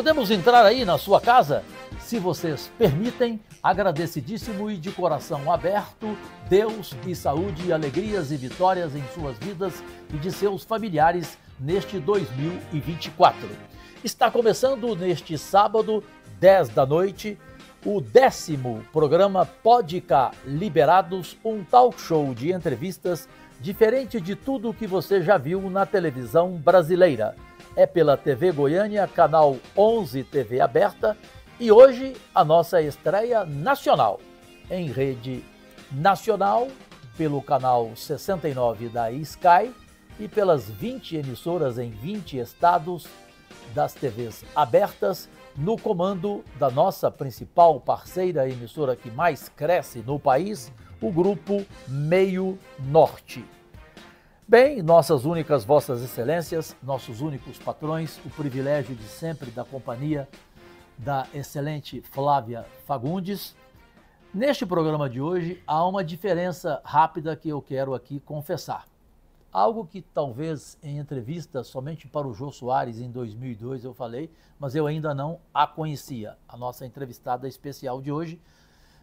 Podemos entrar aí na sua casa? Se vocês permitem, agradecidíssimo e de coração aberto, Deus e saúde, alegrias e vitórias em suas vidas e de seus familiares neste 2024. Está começando neste sábado, 10 da noite, o décimo programa Pódica Liberados, um talk show de entrevistas diferente de tudo que você já viu na televisão brasileira é pela TV Goiânia, canal 11 TV aberta, e hoje a nossa estreia nacional em rede nacional pelo canal 69 da Sky e pelas 20 emissoras em 20 estados das TVs abertas no comando da nossa principal parceira emissora que mais cresce no país, o grupo Meio Norte. Bem, nossas únicas Vossas Excelências, nossos únicos patrões, o privilégio de sempre da companhia da excelente Flávia Fagundes. Neste programa de hoje, há uma diferença rápida que eu quero aqui confessar. Algo que talvez em entrevista somente para o Jô Soares em 2002 eu falei, mas eu ainda não a conhecia. A nossa entrevistada especial de hoje,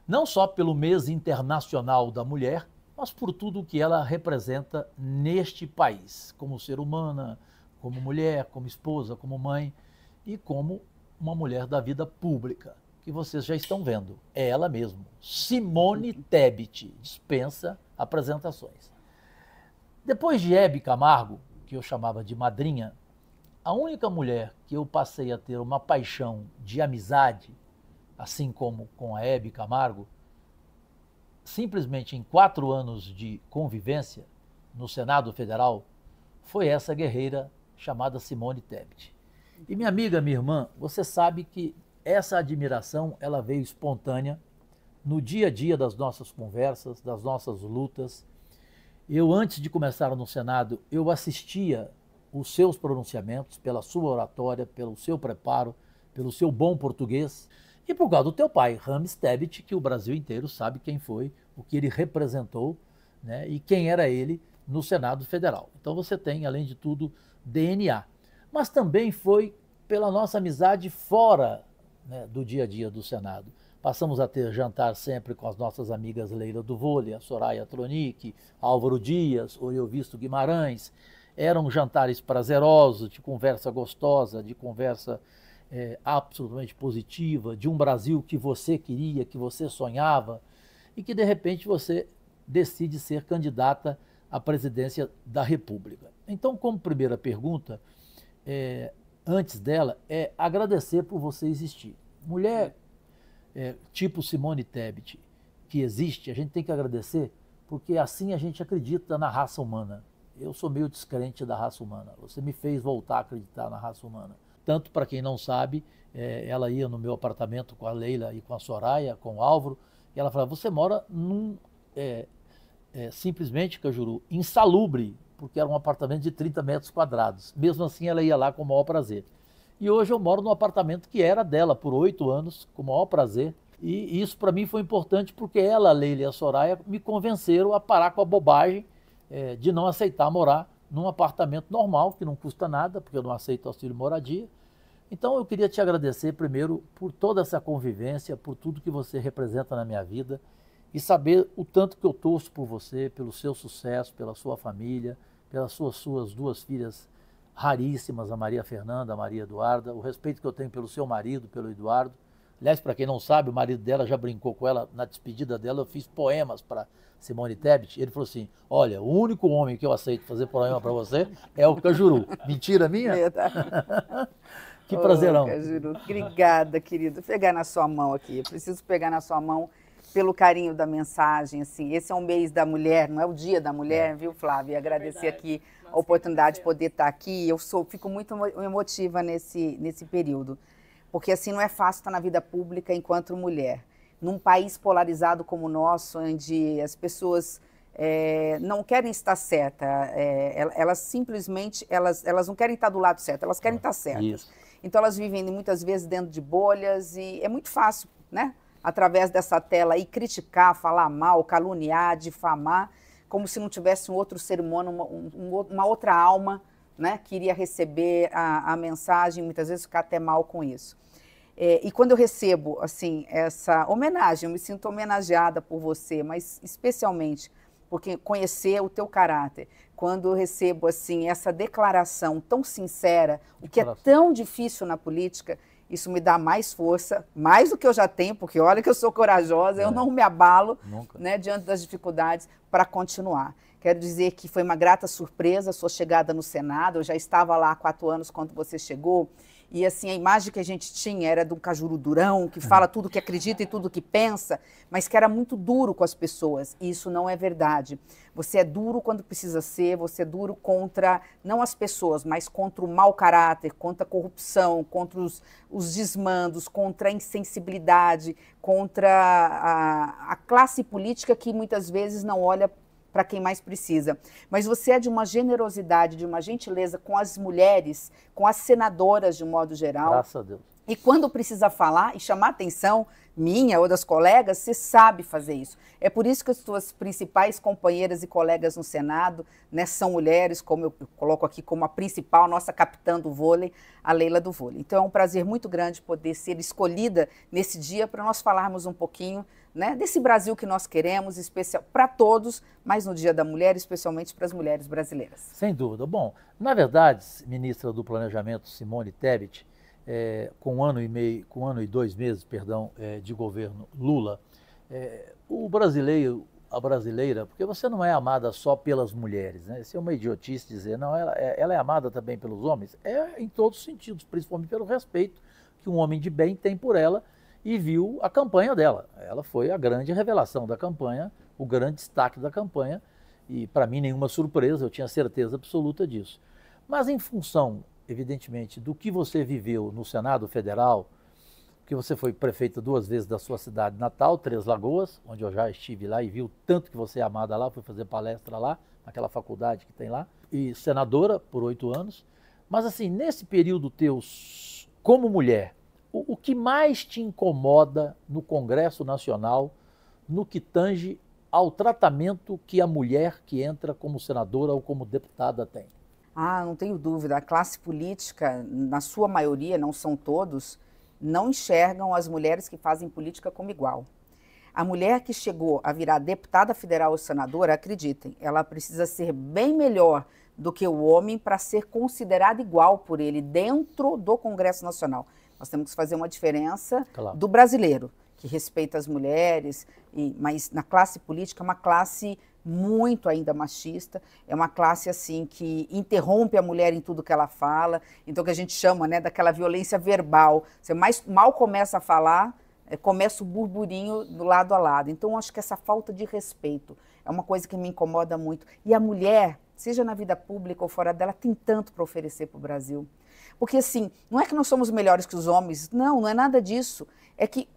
não só pelo mês internacional da mulher, mas por tudo o que ela representa neste país, como ser humana, como mulher, como esposa, como mãe e como uma mulher da vida pública, que vocês já estão vendo. É ela mesmo. Simone Tebet dispensa apresentações. Depois de Hebe Camargo, que eu chamava de madrinha, a única mulher que eu passei a ter uma paixão de amizade, assim como com a Hebe Camargo, simplesmente em quatro anos de convivência no Senado Federal, foi essa guerreira chamada Simone Tebet. E minha amiga, minha irmã, você sabe que essa admiração ela veio espontânea no dia a dia das nossas conversas, das nossas lutas. Eu antes de começar no Senado, eu assistia os seus pronunciamentos, pela sua oratória, pelo seu preparo, pelo seu bom português. E por causa do teu pai, Rames Tebet, que o Brasil inteiro sabe quem foi, o que ele representou né, e quem era ele no Senado Federal. Então você tem, além de tudo, DNA. Mas também foi pela nossa amizade fora né, do dia a dia do Senado. Passamos a ter jantar sempre com as nossas amigas Leila do Vôlei, a Soraya Tronic, Álvaro Dias, Oriovisto Guimarães. Eram jantares prazerosos, de conversa gostosa, de conversa é, absolutamente positiva, de um Brasil que você queria, que você sonhava, e que de repente você decide ser candidata à presidência da República. Então, como primeira pergunta, é, antes dela, é agradecer por você existir. Mulher é, tipo Simone Tebet, que existe, a gente tem que agradecer, porque assim a gente acredita na raça humana. Eu sou meio descrente da raça humana. Você me fez voltar a acreditar na raça humana. Tanto para quem não sabe, é, ela ia no meu apartamento com a Leila e com a Soraya, com o Álvaro, e ela falava: Você mora num. É, é, simplesmente, Cajuru, insalubre, porque era um apartamento de 30 metros quadrados. Mesmo assim, ela ia lá com o maior prazer. E hoje eu moro num apartamento que era dela por oito anos, com o maior prazer. E isso para mim foi importante porque ela, a Leila e a Soraya me convenceram a parar com a bobagem é, de não aceitar morar num apartamento normal, que não custa nada, porque eu não aceito auxílio moradia, então eu queria te agradecer primeiro por toda essa convivência, por tudo que você representa na minha vida e saber o tanto que eu torço por você, pelo seu sucesso, pela sua família, pelas suas, suas duas filhas raríssimas, a Maria Fernanda, a Maria Eduarda, o respeito que eu tenho pelo seu marido, pelo Eduardo. Aliás, para quem não sabe, o marido dela já brincou com ela na despedida dela, eu fiz poemas para Simone Tebet. Ele falou assim: Olha, o único homem que eu aceito fazer poema para você é o Cajuru. Mentira minha? Verdade. É, tá. Que oh, prazerão. Obrigada, querido. Vou pegar na sua mão aqui. Eu preciso pegar na sua mão pelo carinho da mensagem, assim. Esse é um mês da mulher, não é o dia da mulher, é. viu, Flávia? agradecer aqui Nossa, a oportunidade de poder estar tá aqui. Eu sou, fico muito emotiva nesse, nesse período, porque assim não é fácil estar tá na vida pública enquanto mulher. Num país polarizado como o nosso, onde as pessoas é, não querem estar certa, eh, elas simplesmente elas, elas não querem estar do lado certo, elas querem ah, estar certas. Isso. Então elas vivem muitas vezes dentro de bolhas e é muito fácil, né? Através dessa tela aí criticar, falar mal, caluniar, difamar, como se não tivesse um outro ser humano, uma, um, uma outra alma, né? Que iria receber a, a, mensagem, muitas vezes ficar até mal com isso. É, e quando eu recebo, assim, essa homenagem, eu me sinto homenageada por você, mas especialmente porque conhecer o teu caráter, quando recebo assim essa declaração tão sincera, o que é tão difícil na política, isso me dá mais força, mais do que eu já tenho, porque olha que eu sou corajosa, é. eu não me abalo né, diante das dificuldades para continuar. Quero dizer que foi uma grata surpresa a sua chegada no Senado, eu já estava lá há quatro anos quando você chegou, e assim, a imagem que a gente tinha era de um cajuru durão, que fala uhum. tudo que acredita e tudo que pensa, mas que era muito duro com as pessoas. E isso não é verdade. Você é duro quando precisa ser, você é duro contra, não as pessoas, mas contra o mau caráter, contra a corrupção, contra os, os desmandos, contra a insensibilidade, contra a, a classe política que muitas vezes não olha para quem mais precisa. Mas você é de uma generosidade, de uma gentileza com as mulheres, com as senadoras de modo geral. Graças a Deus. E quando precisa falar e chamar atenção minha ou das colegas, você sabe fazer isso. É por isso que as suas principais companheiras e colegas no Senado né, são mulheres, como eu coloco aqui como a principal, nossa capitã do vôlei, a Leila do Vôlei. Então é um prazer muito grande poder ser escolhida nesse dia para nós falarmos um pouquinho né, desse Brasil que nós queremos, especial para todos, mas no Dia da Mulher, especialmente para as mulheres brasileiras. Sem dúvida. Bom, na verdade, ministra do Planejamento Simone Tebet, é, com um ano e meio, com um ano e dois meses, perdão, é, de governo Lula, é, o brasileiro, a brasileira, porque você não é amada só pelas mulheres, né? Isso é uma idiotice dizer, não, ela, é, ela é amada também pelos homens. É em todos os sentidos, principalmente pelo respeito que um homem de bem tem por ela e viu a campanha dela. Ela foi a grande revelação da campanha, o grande destaque da campanha, e para mim nenhuma surpresa, eu tinha certeza absoluta disso. Mas em função, evidentemente, do que você viveu no Senado Federal, que você foi prefeita duas vezes da sua cidade natal, Três Lagoas, onde eu já estive lá e vi o tanto que você é amada lá, fui fazer palestra lá, naquela faculdade que tem lá, e senadora por oito anos. Mas assim, nesse período teu como mulher, o, o que mais te incomoda no Congresso Nacional no que tange ao tratamento que a mulher que entra como senadora ou como deputada tem? Ah, não tenho dúvida. A classe política, na sua maioria, não são todos, não enxergam as mulheres que fazem política como igual. A mulher que chegou a virar deputada federal ou senadora, acreditem, ela precisa ser bem melhor do que o homem para ser considerada igual por ele dentro do Congresso Nacional. Nós temos que fazer uma diferença claro. do brasileiro, que respeita as mulheres, e, mas na classe política é uma classe muito ainda machista, é uma classe assim que interrompe a mulher em tudo que ela fala, então que a gente chama, né, daquela violência verbal. Você mais mal começa a falar, é, começa o burburinho do lado a lado. Então acho que essa falta de respeito é uma coisa que me incomoda muito. E a mulher, seja na vida pública ou fora dela, tem tanto para oferecer para o Brasil. Porque assim, não é que nós somos melhores que os homens, não, não é nada disso. É que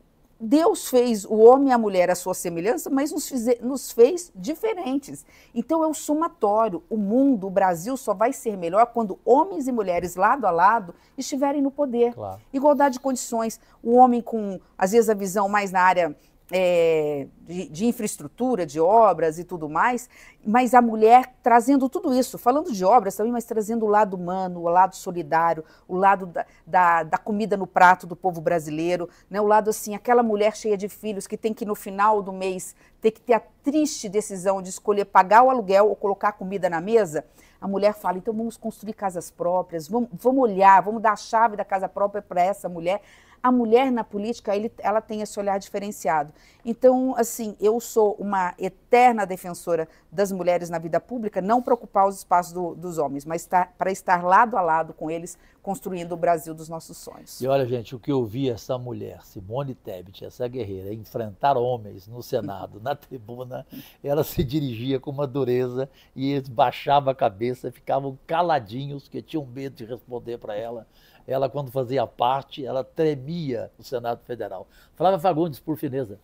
Deus fez o homem e a mulher à sua semelhança, mas nos, fize, nos, fez diferentes. Então é o somatório. O mundo, o Brasil só vai ser melhor quando homens e mulheres lado a lado estiverem no poder. Claro. Igualdade de condições. O homem com, às vezes, a visão mais na área é, de, de, infraestrutura, de obras e tudo mais, mas a mulher trazendo tudo isso, falando de obras também, mas trazendo o lado humano, o lado solidário, o lado da, da, da comida no prato do povo brasileiro, né? o lado assim, aquela mulher cheia de filhos que tem que no final do mês ter que ter a triste decisão de escolher pagar o aluguel ou colocar comida na mesa. A mulher fala, então vamos construir casas próprias, vamos, vamos olhar, vamos dar a chave da casa própria para essa mulher a mulher na política ele, ela tem esse olhar diferenciado. Então, assim, eu sou uma eterna defensora das mulheres na vida pública, não para ocupar os espaços do, dos homens, mas tá, para estar lado a lado com eles, construindo o Brasil dos nossos sonhos. E olha, gente, o que eu vi essa mulher, Simone Tebet, essa guerreira, enfrentar homens no Senado, na tribuna, ela se dirigia com uma dureza e eles baixavam a cabeça, ficavam caladinhos, que tinham medo de responder para ela ela quando fazia parte, ela tremia no Senado Federal. Flávia Fagundes, por fineza.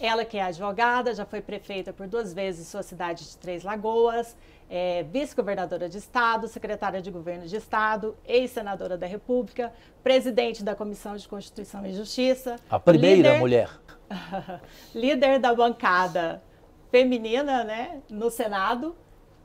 Ela que é advogada, já foi prefeita por duas vezes sua cidade de Três Lagoas, é vice-governadora de Estado, secretária de Governo de Estado, ex-senadora da República, presidente da Comissão de Constituição e Justiça. A primeira líder... mulher. líder da bancada feminina né, no Senado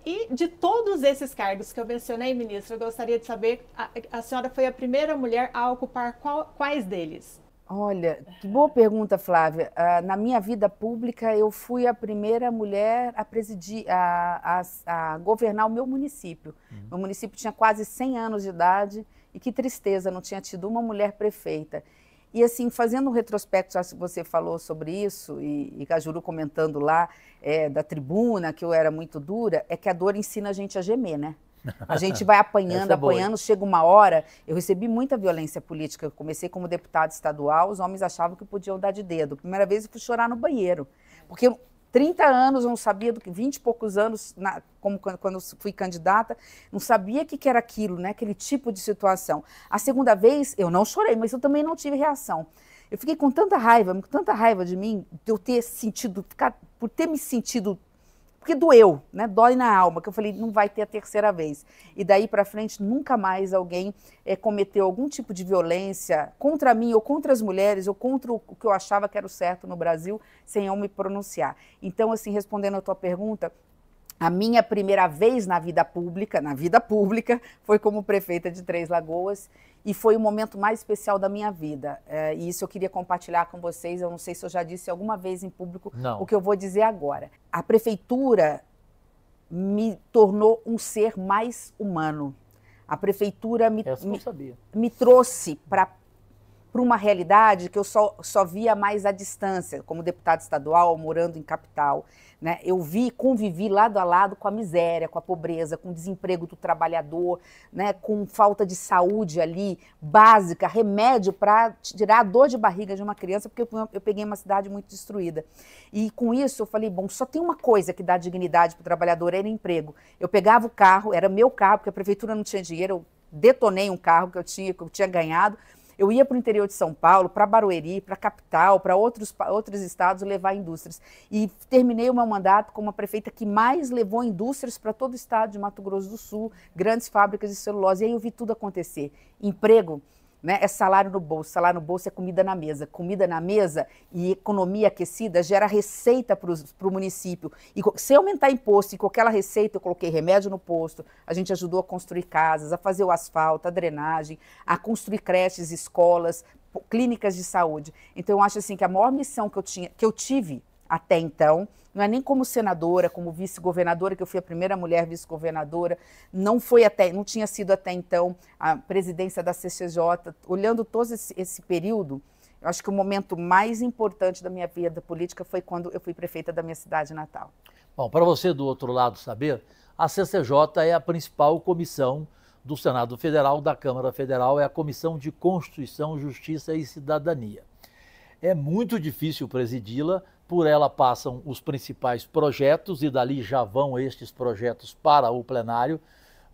e de todos esses cargos que eu mencionei, ministra, eu gostaria de saber, a, a senhora foi a primeira mulher a ocupar qual, quais deles? Olha, que boa pergunta, Flávia. Uh, na minha vida pública, eu fui a primeira mulher a presidir, a, a, a governar o meu município. Uhum. Meu município tinha quase 100 anos de idade e que tristeza, não tinha tido uma mulher prefeita. E assim, fazendo um retrospecto, já você falou sobre isso, e, e Cajuru comentando lá é, da tribuna, que eu era muito dura, é que a dor ensina a gente a gemer, né? A gente vai apanhando, é apanhando, boa. chega uma hora. Eu recebi muita violência política. Eu comecei como deputada estadual, os homens achavam que podiam dar de dedo. Primeira vez eu fui chorar no banheiro. Porque 30 anos, eu não sabia do que, 20 e poucos anos, na, como quando, quando fui candidata, não sabia o que, que era aquilo, né? aquele tipo de situação. A segunda vez, eu não chorei, mas eu também não tive reação. Eu fiquei com tanta raiva, com tanta raiva de mim, de eu ter sentido, ficar, por ter me sentido porque doeu, né? Dói na alma, que eu falei, não vai ter a terceira vez. E daí para frente, nunca mais alguém é, cometeu algum tipo de violência contra mim ou contra as mulheres ou contra o que eu achava que era o certo no Brasil, sem eu me pronunciar. Então, assim, respondendo a tua pergunta, a minha primeira vez na vida pública, na vida pública, foi como prefeita de Três Lagoas e foi o momento mais especial da minha vida. É, e isso eu queria compartilhar com vocês. Eu não sei se eu já disse alguma vez em público não. o que eu vou dizer agora. A prefeitura me tornou um ser mais humano. A prefeitura me, me, me trouxe para para uma realidade que eu só, só via mais à distância, como deputado estadual, morando em capital. Né? Eu vi, convivi lado a lado com a miséria, com a pobreza, com o desemprego do trabalhador, né? com falta de saúde ali, básica, remédio para tirar a dor de barriga de uma criança, porque eu, eu peguei uma cidade muito destruída. E com isso eu falei, bom, só tem uma coisa que dá dignidade para o trabalhador, era emprego. Eu pegava o carro, era meu carro, porque a prefeitura não tinha dinheiro, eu detonei um carro que eu tinha, que eu tinha ganhado, eu ia para o interior de São Paulo, para Barueri, para a capital, para outros, outros estados levar indústrias. E terminei o meu mandato como a prefeita que mais levou indústrias para todo o estado de Mato Grosso do Sul, grandes fábricas de celulose. E aí eu vi tudo acontecer. Emprego né? É salário no bolso, salário no bolso é comida na mesa. Comida na mesa e economia aquecida gera receita para o município. E se aumentar imposto e com aquela receita eu coloquei remédio no posto, a gente ajudou a construir casas, a fazer o asfalto, a drenagem, a construir creches, escolas, clínicas de saúde. Então eu acho assim que a maior missão que eu tinha, que eu tive até então. Não é nem como senadora, como vice-governadora, que eu fui a primeira mulher vice-governadora, não foi até, não tinha sido até então a presidência da CCJ. Olhando todo esse, esse período, eu acho que o momento mais importante da minha vida política foi quando eu fui prefeita da minha cidade natal. Bom, para você do outro lado saber, a CCJ é a principal comissão do Senado Federal, da Câmara Federal, é a Comissão de Constituição, Justiça e Cidadania. É muito difícil presidi-la, por ela passam os principais projetos e dali já vão estes projetos para o plenário.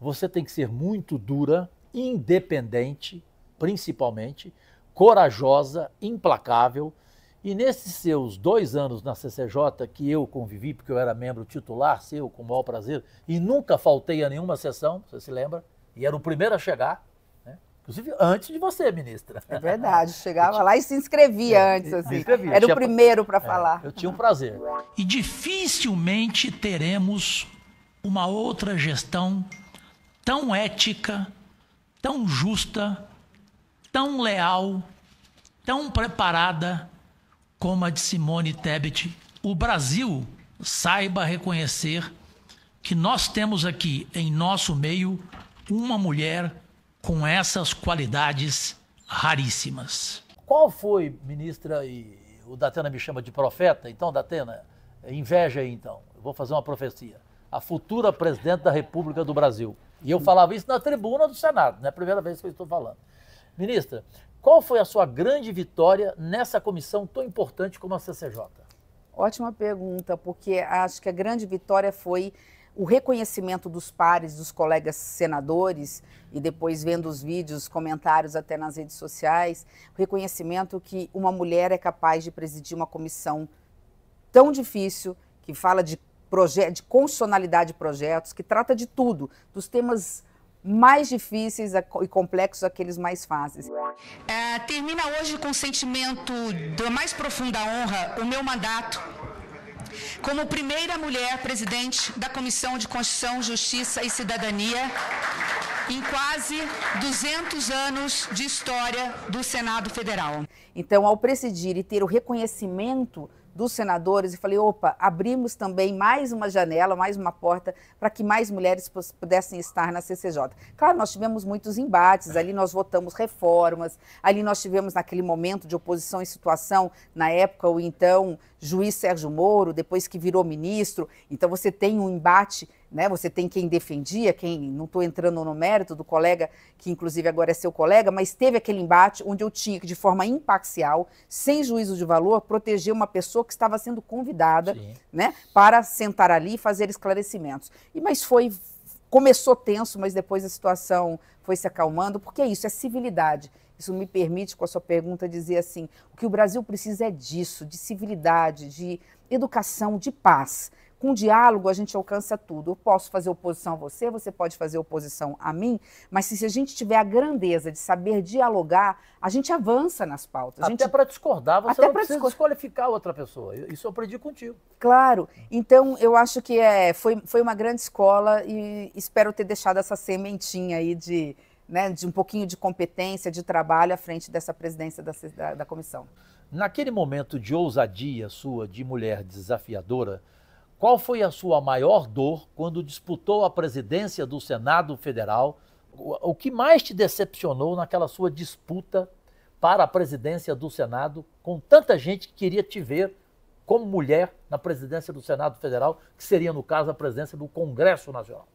Você tem que ser muito dura, independente, principalmente, corajosa, implacável. E nesses seus dois anos na CCJ, que eu convivi, porque eu era membro titular seu, com o maior prazer, e nunca faltei a nenhuma sessão, você se lembra? E era o primeiro a chegar, Inclusive antes de você, ministra. É verdade, chegava tinha... lá e se inscrevia é, antes. Assim. Inscrevia. Era tinha... o primeiro para é, falar. É, eu tinha um prazer. E dificilmente teremos uma outra gestão tão ética, tão justa, tão leal, tão preparada como a de Simone Tebet. O Brasil saiba reconhecer que nós temos aqui em nosso meio uma mulher com essas qualidades raríssimas. Qual foi, ministra, e o Datena me chama de profeta, então, Datena, inveja aí, então, eu vou fazer uma profecia. A futura presidente da República do Brasil. E eu falava isso na tribuna do Senado, não é a primeira vez que eu estou falando. Ministra, qual foi a sua grande vitória nessa comissão tão importante como a CCJ? Ótima pergunta, porque acho que a grande vitória foi o reconhecimento dos pares, dos colegas senadores, e depois vendo os vídeos, comentários até nas redes sociais, o reconhecimento que uma mulher é capaz de presidir uma comissão tão difícil, que fala de, de constitucionalidade de projetos, que trata de tudo, dos temas mais difíceis e complexos aqueles mais fáceis. É, termina hoje com o sentimento da mais profunda honra o meu mandato como primeira mulher presidente da Comissão de Constituição, Justiça e Cidadania, em quase 200 anos de história do Senado Federal. Então, ao presidir e ter o reconhecimento dos senadores e falei: opa, abrimos também mais uma janela, mais uma porta para que mais mulheres pudessem estar na CCJ. Claro, nós tivemos muitos embates, ali nós votamos reformas, ali nós tivemos, naquele momento de oposição e situação, na época, o então juiz Sérgio Moro, depois que virou ministro, então você tem um embate né? Você tem quem defendia, quem não estou entrando no mérito do colega que inclusive agora é seu colega, mas teve aquele embate onde eu tinha que de forma imparcial, sem juízo de valor, proteger uma pessoa que estava sendo convidada, né? Para sentar ali e fazer esclarecimentos. E mas foi começou tenso, mas depois a situação foi se acalmando, porque é isso, é civilidade. Isso me permite, com a sua pergunta, dizer assim: o que o Brasil precisa é disso, de civilidade, de educação, de paz. Com diálogo, a gente alcança tudo. Eu posso fazer oposição a você, você pode fazer oposição a mim, mas se, se a gente tiver a grandeza de saber dialogar, a gente avança nas pautas. Gente... Até para discordar, você Até não precisa desqualificar outra pessoa. Isso eu aprendi contigo. Claro. Então, eu acho que é, foi, foi uma grande escola e espero ter deixado essa sementinha aí de, né, de um pouquinho de competência, de trabalho à frente dessa presidência da, da, da comissão. Naquele momento de ousadia sua, de mulher desafiadora, qual foi a sua maior dor quando disputou a presidência do Senado Federal? O que mais te decepcionou naquela sua disputa para a presidência do Senado, com tanta gente que queria te ver como mulher na presidência do Senado Federal, que seria, no caso, a presidência do Congresso Nacional?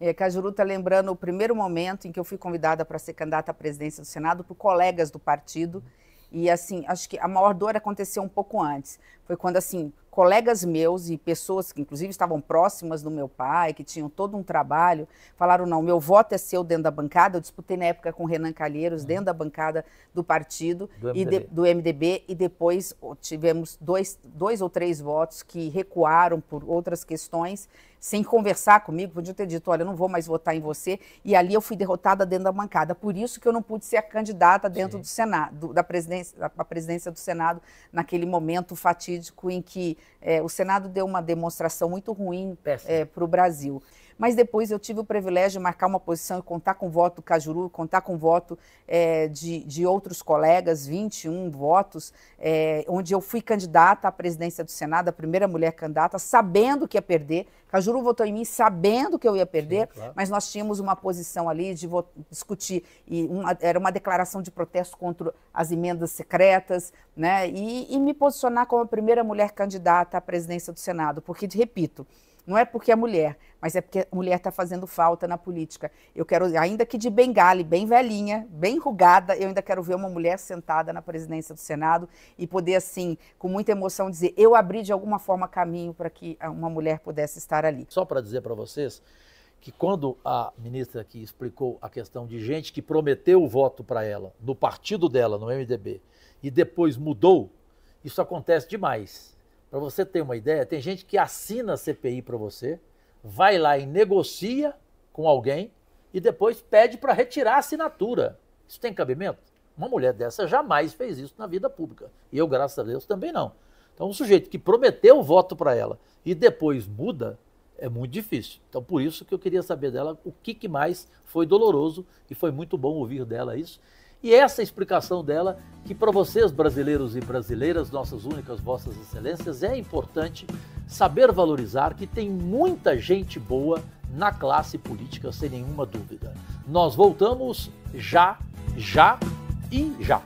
É, Cajuru está lembrando o primeiro momento em que eu fui convidada para ser candidata à presidência do Senado por colegas do partido. Uhum e assim, acho que a maior dor aconteceu um pouco antes. Foi quando assim, colegas meus e pessoas que inclusive estavam próximas do meu pai, que tinham todo um trabalho, falaram: "Não, meu voto é seu dentro da bancada". Eu disputei na época com o Renan Calheiros uhum. dentro da bancada do partido do e MDB. De, do MDB e depois tivemos dois, dois ou três votos que recuaram por outras questões sem conversar comigo, podia ter dito, olha, eu não vou mais votar em você, e ali eu fui derrotada dentro da bancada. Por isso que eu não pude ser a candidata dentro Sim. do Senado, da presidência, da presidência do Senado, naquele momento fatídico em que é, o Senado deu uma demonstração muito ruim é, para o Brasil. Mas depois eu tive o privilégio de marcar uma posição e contar com o voto do Cajuru, contar com o voto é, de, de outros colegas, 21 votos, é, onde eu fui candidata à presidência do Senado, a primeira mulher candidata, sabendo que ia perder. Cajuru votou em mim sabendo que eu ia perder, Sim, claro. mas nós tínhamos uma posição ali de discutir. E uma, era uma declaração de protesto contra as emendas secretas, né? E, e me posicionar como a primeira mulher candidata à presidência do Senado, porque, repito, não é porque é mulher, mas é porque a mulher está fazendo falta na política. Eu quero, ainda que de bengale, bem velhinha, bem rugada, eu ainda quero ver uma mulher sentada na presidência do Senado e poder, assim, com muita emoção, dizer: eu abri de alguma forma caminho para que uma mulher pudesse estar ali. Só para dizer para vocês que quando a ministra aqui explicou a questão de gente que prometeu o voto para ela no partido dela, no MDB, e depois mudou, isso acontece demais. Para você ter uma ideia, tem gente que assina a CPI para você, vai lá e negocia com alguém e depois pede para retirar a assinatura. Isso tem cabimento? Uma mulher dessa jamais fez isso na vida pública. E eu, graças a Deus, também não. Então, um sujeito que prometeu o voto para ela e depois muda, é muito difícil. Então, por isso que eu queria saber dela o que, que mais foi doloroso e foi muito bom ouvir dela isso. E essa é explicação dela, que para vocês brasileiros e brasileiras, nossas únicas vossas excelências, é importante saber valorizar que tem muita gente boa na classe política, sem nenhuma dúvida. Nós voltamos já, já e já.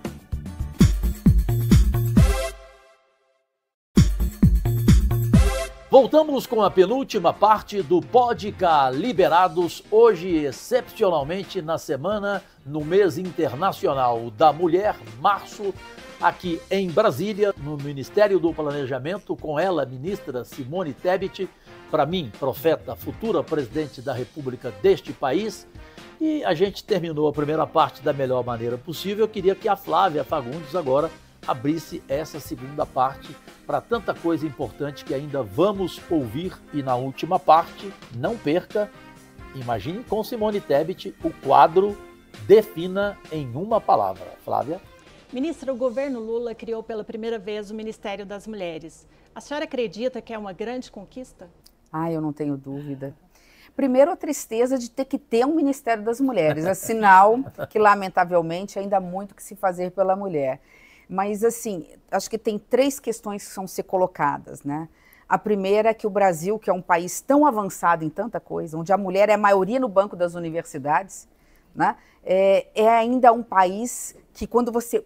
Voltamos com a penúltima parte do podcast Liberados, hoje excepcionalmente na semana, no mês internacional da mulher, março, aqui em Brasília, no Ministério do Planejamento, com ela, ministra Simone Tebet, para mim, profeta, futura presidente da República deste país. E a gente terminou a primeira parte da melhor maneira possível. Eu queria que a Flávia Fagundes agora abrisse essa segunda parte para tanta coisa importante que ainda vamos ouvir. E na última parte, não perca, imagine com Simone Tebet o quadro Defina em uma palavra. Flávia? Ministra, o governo Lula criou pela primeira vez o Ministério das Mulheres. A senhora acredita que é uma grande conquista? Ah, eu não tenho dúvida. Primeiro, a tristeza de ter que ter um Ministério das Mulheres. É sinal que, lamentavelmente, ainda há muito que se fazer pela mulher. Mas, assim, acho que tem três questões que são ser colocadas, né? A primeira é que o Brasil, que é um país tão avançado em tanta coisa, onde a mulher é a maioria no banco das universidades, né? é, é ainda um país que quando você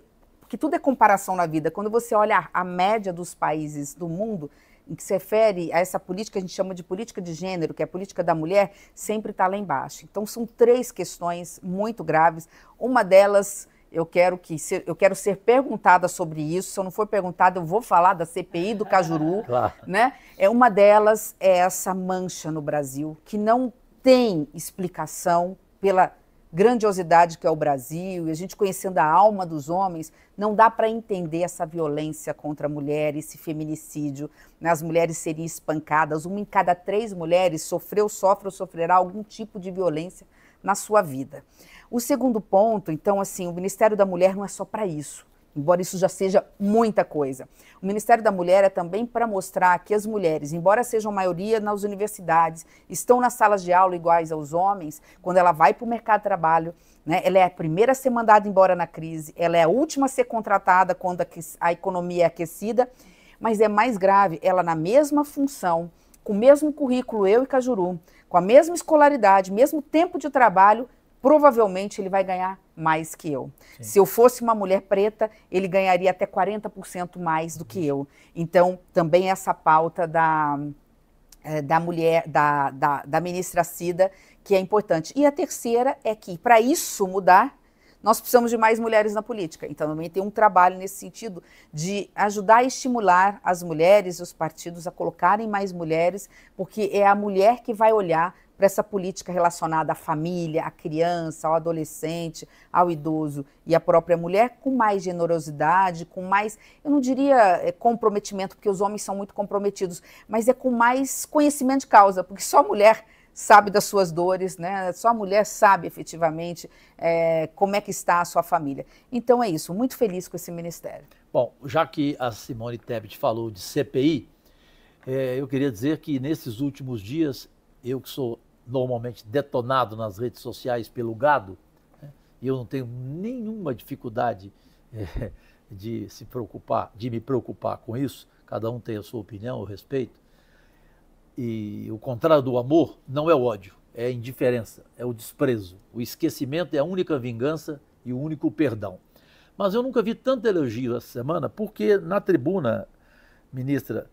que tudo é comparação na vida. Quando você olha a média dos países do mundo, em que se refere a essa política a gente chama de política de gênero, que é a política da mulher, sempre está lá embaixo. Então, são três questões muito graves. Uma delas eu quero que se, eu quero ser perguntada sobre isso. Se eu não for perguntada, eu vou falar da CPI do Cajuru, claro. né? É uma delas é essa mancha no Brasil que não tem explicação pela grandiosidade que é o Brasil, e a gente conhecendo a alma dos homens, não dá para entender essa violência contra a mulher, esse feminicídio, né? as mulheres seriam espancadas, uma em cada três mulheres sofreu, sofre ou sofrerá algum tipo de violência na sua vida. O segundo ponto, então, assim, o Ministério da Mulher não é só para isso, embora isso já seja muita coisa. O Ministério da Mulher é também para mostrar que as mulheres, embora sejam maioria nas universidades, estão nas salas de aula iguais aos homens, quando ela vai para o mercado de trabalho, né, ela é a primeira a ser mandada embora na crise, ela é a última a ser contratada quando a economia é aquecida, mas é mais grave, ela na mesma função com o mesmo currículo, eu e Cajuru, com a mesma escolaridade, mesmo tempo de trabalho, provavelmente ele vai ganhar mais que eu. Sim. Se eu fosse uma mulher preta, ele ganharia até 40% mais do que eu. Então, também essa pauta da, é, da mulher, da, da, da ministra Cida, que é importante. E a terceira é que, para isso mudar, nós precisamos de mais mulheres na política. Então, também tem um trabalho nesse sentido de ajudar a estimular as mulheres os partidos a colocarem mais mulheres, porque é a mulher que vai olhar para essa política relacionada à família, à criança, ao adolescente, ao idoso e à própria mulher, com mais generosidade, com mais, eu não diria eh, comprometimento, porque os homens são muito comprometidos, mas é com mais conhecimento de causa, porque só mulher sabe das suas dores, né? Só a mulher sabe efetivamente é, como é que está a sua família. Então é isso, muito feliz com esse ministério. Bom, já que a Simone Tebet falou de CPI, é, eu queria dizer que nesses últimos dias, eu que sou normalmente detonado nas redes sociais pelo gado, né, e eu não tenho nenhuma dificuldade é, de se preocupar, de me preocupar com isso, cada um tem a sua opinião, o respeito. E o contrário do amor não é o ódio, é a indiferença, é o desprezo. O esquecimento é a única vingança e o único perdão. Mas eu nunca vi tanto elogio essa semana, porque na tribuna, ministra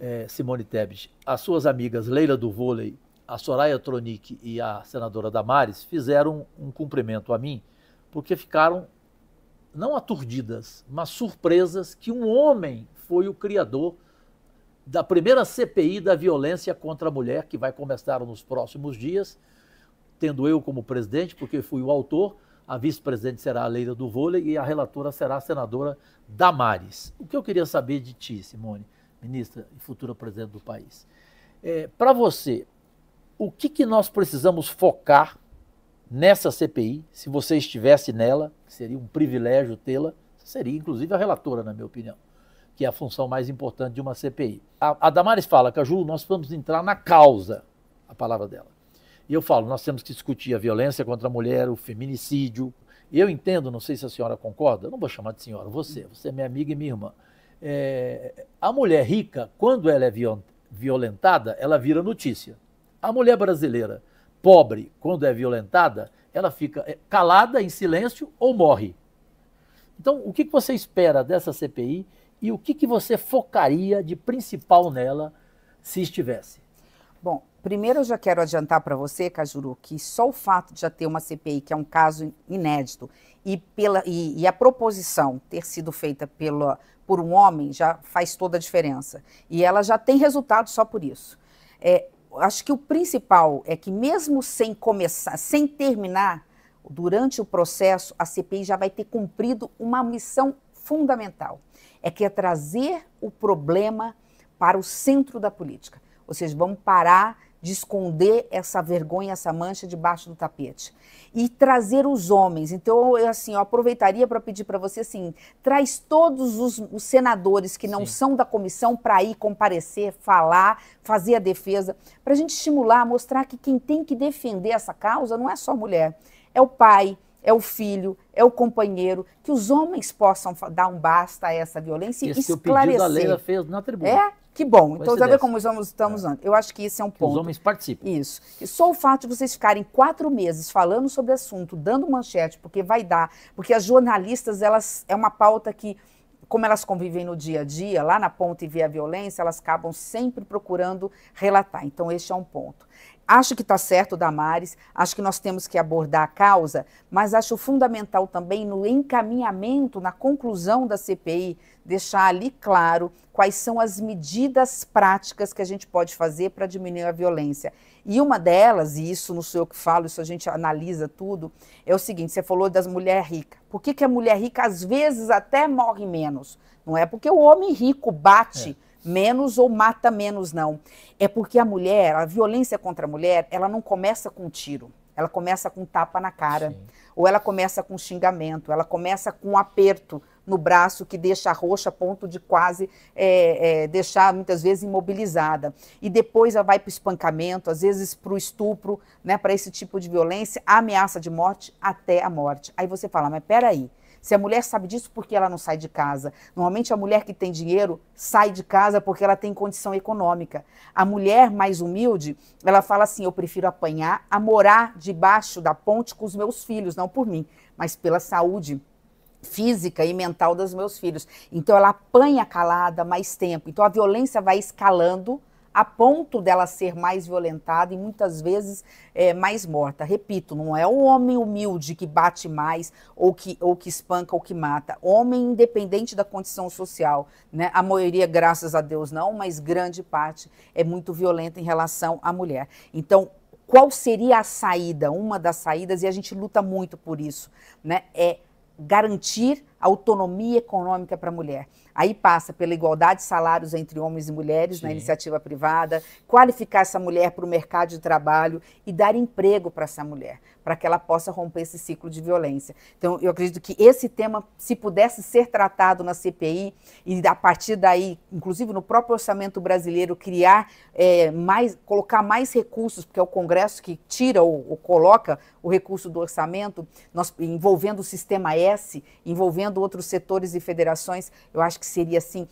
é, Simone Tebet, as suas amigas Leila do Vôlei, a Soraya Tronic e a senadora Damares fizeram um cumprimento a mim, porque ficaram não aturdidas, mas surpresas que um homem foi o criador da primeira CPI da violência contra a mulher, que vai começar nos próximos dias, tendo eu como presidente, porque fui o autor, a vice-presidente será a leira do Vôlei e a relatora será a senadora Damares. O que eu queria saber de ti, Simone, ministra e futura presidente do país, é, para você, o que, que nós precisamos focar nessa CPI, se você estivesse nela, que seria um privilégio tê-la, seria inclusive a relatora, na minha opinião que é a função mais importante de uma CPI. A, a Damares fala, Caju, nós vamos entrar na causa, a palavra dela. E eu falo, nós temos que discutir a violência contra a mulher, o feminicídio. Eu entendo, não sei se a senhora concorda, não vou chamar de senhora, você, você é minha amiga e minha irmã. É, a mulher rica, quando ela é violentada, ela vira notícia. A mulher brasileira, pobre, quando é violentada, ela fica é, calada, em silêncio ou morre. Então, o que você espera dessa CPI e o que, que você focaria de principal nela se estivesse? Bom, primeiro eu já quero adiantar para você, Cajuru, que só o fato de já ter uma CPI, que é um caso inédito, e, pela, e, e a proposição ter sido feita pela, por um homem já faz toda a diferença. E ela já tem resultado só por isso. É, acho que o principal é que mesmo sem começar, sem terminar, durante o processo, a CPI já vai ter cumprido uma missão fundamental, é que é trazer o problema para o centro da política. Ou seja, vamos parar de esconder essa vergonha, essa mancha debaixo do tapete e trazer os homens. Então, eu assim, eu aproveitaria para pedir para você assim, traz todos os, os senadores que não Sim. são da comissão para ir comparecer, falar, fazer a defesa, para a gente estimular, mostrar que quem tem que defender essa causa não é só mulher, é o pai, é o filho, é o companheiro, que os homens possam dar um basta a essa violência e esclarecer. Que pedido da Leila fez na tribuna. É? Que bom. Então, já vê como estamos é. andando. Eu acho que esse é um que ponto. Os homens participam. Isso. E só o fato de vocês ficarem quatro meses falando sobre o assunto, dando manchete, porque vai dar. Porque as jornalistas, elas é uma pauta que como elas convivem no dia a dia, lá na ponta e via a violência, elas acabam sempre procurando relatar. Então, este é um ponto. Acho que está certo, Damares, acho que nós temos que abordar a causa, mas acho fundamental também no encaminhamento, na conclusão da CPI, deixar ali claro quais são as medidas práticas que a gente pode fazer para diminuir a violência. E uma delas, e isso não sou eu que falo, isso a gente analisa tudo, é o seguinte: você falou das mulheres ricas. Por que, que a mulher rica às vezes até morre menos? Não é porque o homem rico bate. É menos ou mata menos, não. É porque a mulher, a violência contra a mulher, ela não começa com tiro. Ela começa com tapa na cara, Sim. ou ela começa com xingamento, ela começa com aperto no braço que deixa roxa a ponto de quase é, é, deixar muitas vezes imobilizada. E depois ela vai para o espancamento, às vezes para o estupro, né, para esse tipo de violência, ameaça de morte até a morte. Aí você fala, mas peraí, aí se a mulher sabe disso, por que ela não sai de casa? Normalmente a mulher que tem dinheiro sai de casa porque ela tem condição econômica. A mulher mais humilde, ela fala assim: eu prefiro apanhar a morar debaixo da ponte com os meus filhos, não por mim, mas pela saúde física e mental dos meus filhos. Então ela apanha calada mais tempo. Então a violência vai escalando a ponto dela ser mais violentada e muitas vezes é, mais morta. Repito, não é o homem humilde que bate mais ou que, ou que espanca ou que mata. Homem independente da condição social, né? a maioria, graças a Deus, não, mas grande parte é muito violenta em relação à mulher. Então, qual seria a saída? Uma das saídas, e a gente luta muito por isso, né? é garantir autonomia econômica para a mulher. Aí passa pela igualdade de salários entre homens e mulheres Sim. na iniciativa privada, qualificar essa mulher para o mercado de trabalho e dar emprego para essa mulher, para que ela possa romper esse ciclo de violência. Então, eu acredito que esse tema, se pudesse ser tratado na CPI e a partir daí, inclusive no próprio orçamento brasileiro, criar é, mais, colocar mais recursos, porque é o Congresso que tira ou, ou coloca o recurso do orçamento, nós, envolvendo o sistema S, envolvendo envolvendo outros setores e federações, eu acho que seria assim.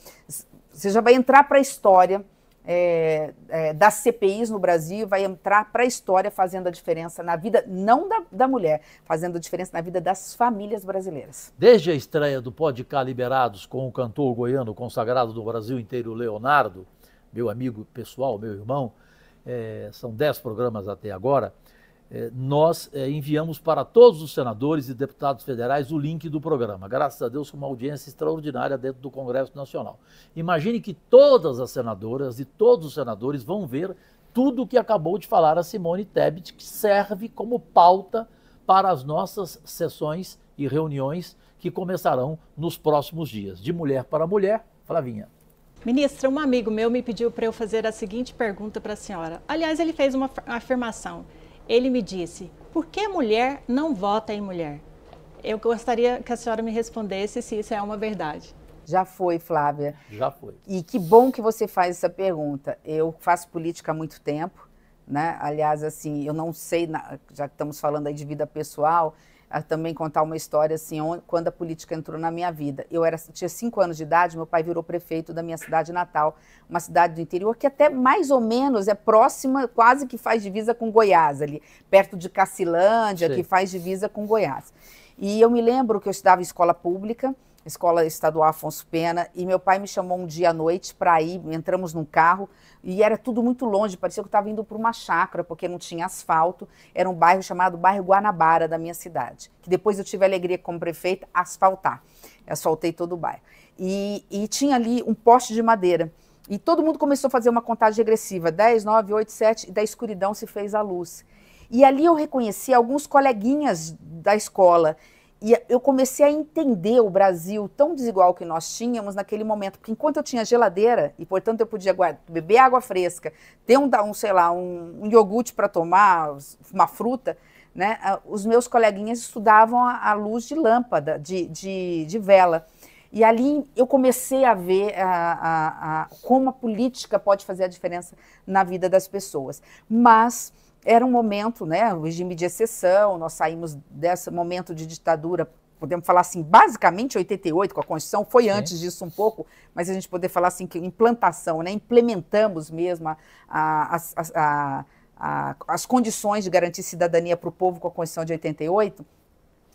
Você já vai entrar para a história é, é, das CPIs no Brasil, vai entrar para a história fazendo a diferença na vida, não da, da mulher, fazendo a diferença na vida das famílias brasileiras. Desde a estreia do Podcast Liberados com o cantor goiano consagrado do Brasil inteiro, Leonardo, meu amigo pessoal, meu irmão, é, são dez programas até agora. É, nós é, enviamos para todos os senadores e deputados federais o link do programa. Graças a Deus, com uma audiência extraordinária dentro do Congresso Nacional. Imagine que todas as senadoras e todos os senadores vão ver tudo o que acabou de falar a Simone Tebet, que serve como pauta para as nossas sessões e reuniões que começarão nos próximos dias. De mulher para mulher, Flavinha. Ministra, um amigo meu me pediu para eu fazer a seguinte pergunta para a senhora. Aliás, ele fez uma afirmação. Ele me disse: por que mulher não vota em mulher? Eu gostaria que a senhora me respondesse se isso é uma verdade. Já foi, Flávia. Já foi. E que bom que você faz essa pergunta. Eu faço política há muito tempo, né? Aliás, assim, eu não sei, já que estamos falando aí de vida pessoal, a também contar uma história assim, onde, quando a política entrou na minha vida. Eu era, tinha cinco anos de idade, meu pai virou prefeito da minha cidade natal, uma cidade do interior que até mais ou menos é próxima, quase que faz divisa com Goiás, ali, perto de Cacilândia, Sim. que faz divisa com Goiás. E eu me lembro que eu estudava em escola pública, Escola Estadual Afonso Pena, e meu pai me chamou um dia à noite para ir, entramos num carro, e era tudo muito longe, parecia que eu estava indo para uma chácara, porque não tinha asfalto, era um bairro chamado Bairro Guanabara, da minha cidade, que depois eu tive a alegria como prefeita asfaltar, eu asfaltei todo o bairro. E, e tinha ali um poste de madeira, e todo mundo começou a fazer uma contagem regressiva, 10, 9, 8, 7, e da escuridão se fez a luz. E ali eu reconheci alguns coleguinhas da escola, e eu comecei a entender o Brasil tão desigual que nós tínhamos naquele momento, porque enquanto eu tinha geladeira, e portanto eu podia guardar, beber água fresca, ter um, um sei lá, um, um iogurte para tomar, uma fruta, né? os meus coleguinhas estudavam a, a luz de lâmpada, de, de, de, vela. E ali eu comecei a ver a, a, a, como a política pode fazer a diferença na vida das pessoas. Mas era um momento, né, o regime de exceção, nós saímos desse momento de ditadura, podemos falar assim, basicamente 88 com a Constituição, foi Sim. antes disso um pouco, mas a gente poder falar assim que implantação, né, implementamos mesmo a, a, a, a as condições de garantir cidadania para o povo com a Constituição de 88,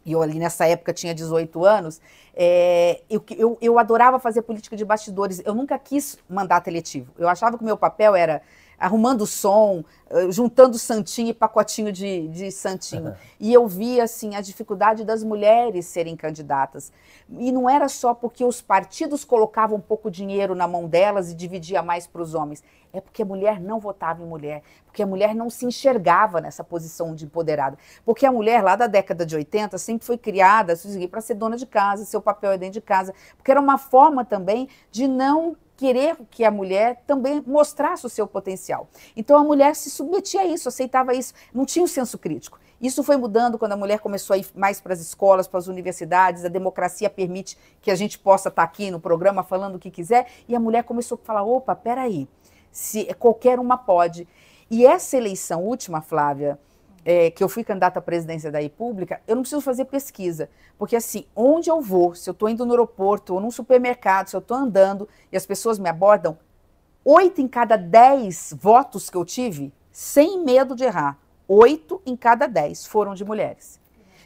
e eu ali nessa época tinha 18 anos, é, eu, eu, eu adorava fazer política de bastidores, eu nunca quis mandato eletivo, eu achava que o meu papel era arrumando som, eh, juntando santinho e pacotinho de, de santinho. Uhum. E eu via assim a dificuldade das mulheres serem candidatas. E não era só porque os partidos colocavam pouco dinheiro na mão delas e dividia mais para os homens. É porque a mulher não votava em mulher, porque a mulher não se enxergava nessa posição de empoderada. Porque a mulher lá da década de 80 sempre foi criada assim, para ser dona de casa, seu papel é dentro de casa, porque era uma forma também de não querer que a mulher também mostrasse o seu potencial. Então a mulher se submetia a isso, aceitava isso, não tinha o um senso crítico. Isso foi mudando quando a mulher começou a ir mais para as escolas, para as universidades, a democracia permite que a gente possa estar aqui no programa falando o que quiser, e a mulher começou a falar: opa, peraí, se qualquer uma pode. E essa eleição última, Flávia, é, que eu fui candidata à presidência da República, eu não preciso fazer pesquisa. Porque, assim, onde eu vou, se eu estou indo no aeroporto ou num supermercado, se eu estou andando e as pessoas me abordam, oito em cada dez votos que eu tive, sem medo de errar, oito em cada dez foram de mulheres.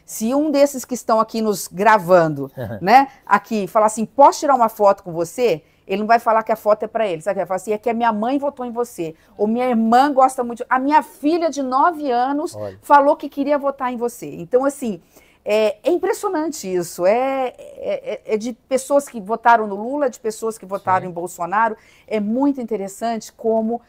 Se um desses que estão aqui nos gravando, né, aqui, falar assim, posso tirar uma foto com você? Ele não vai falar que a foto é para ele, sabe? Ele vai falar assim, é que a minha mãe votou em você, ou minha irmã gosta muito, a minha filha de 9 anos Olha. falou que queria votar em você. Então, assim, é, é impressionante isso. É, é, é, é, de pessoas que votaram no Lula, de pessoas que votaram Sim. em Bolsonaro. É muito interessante como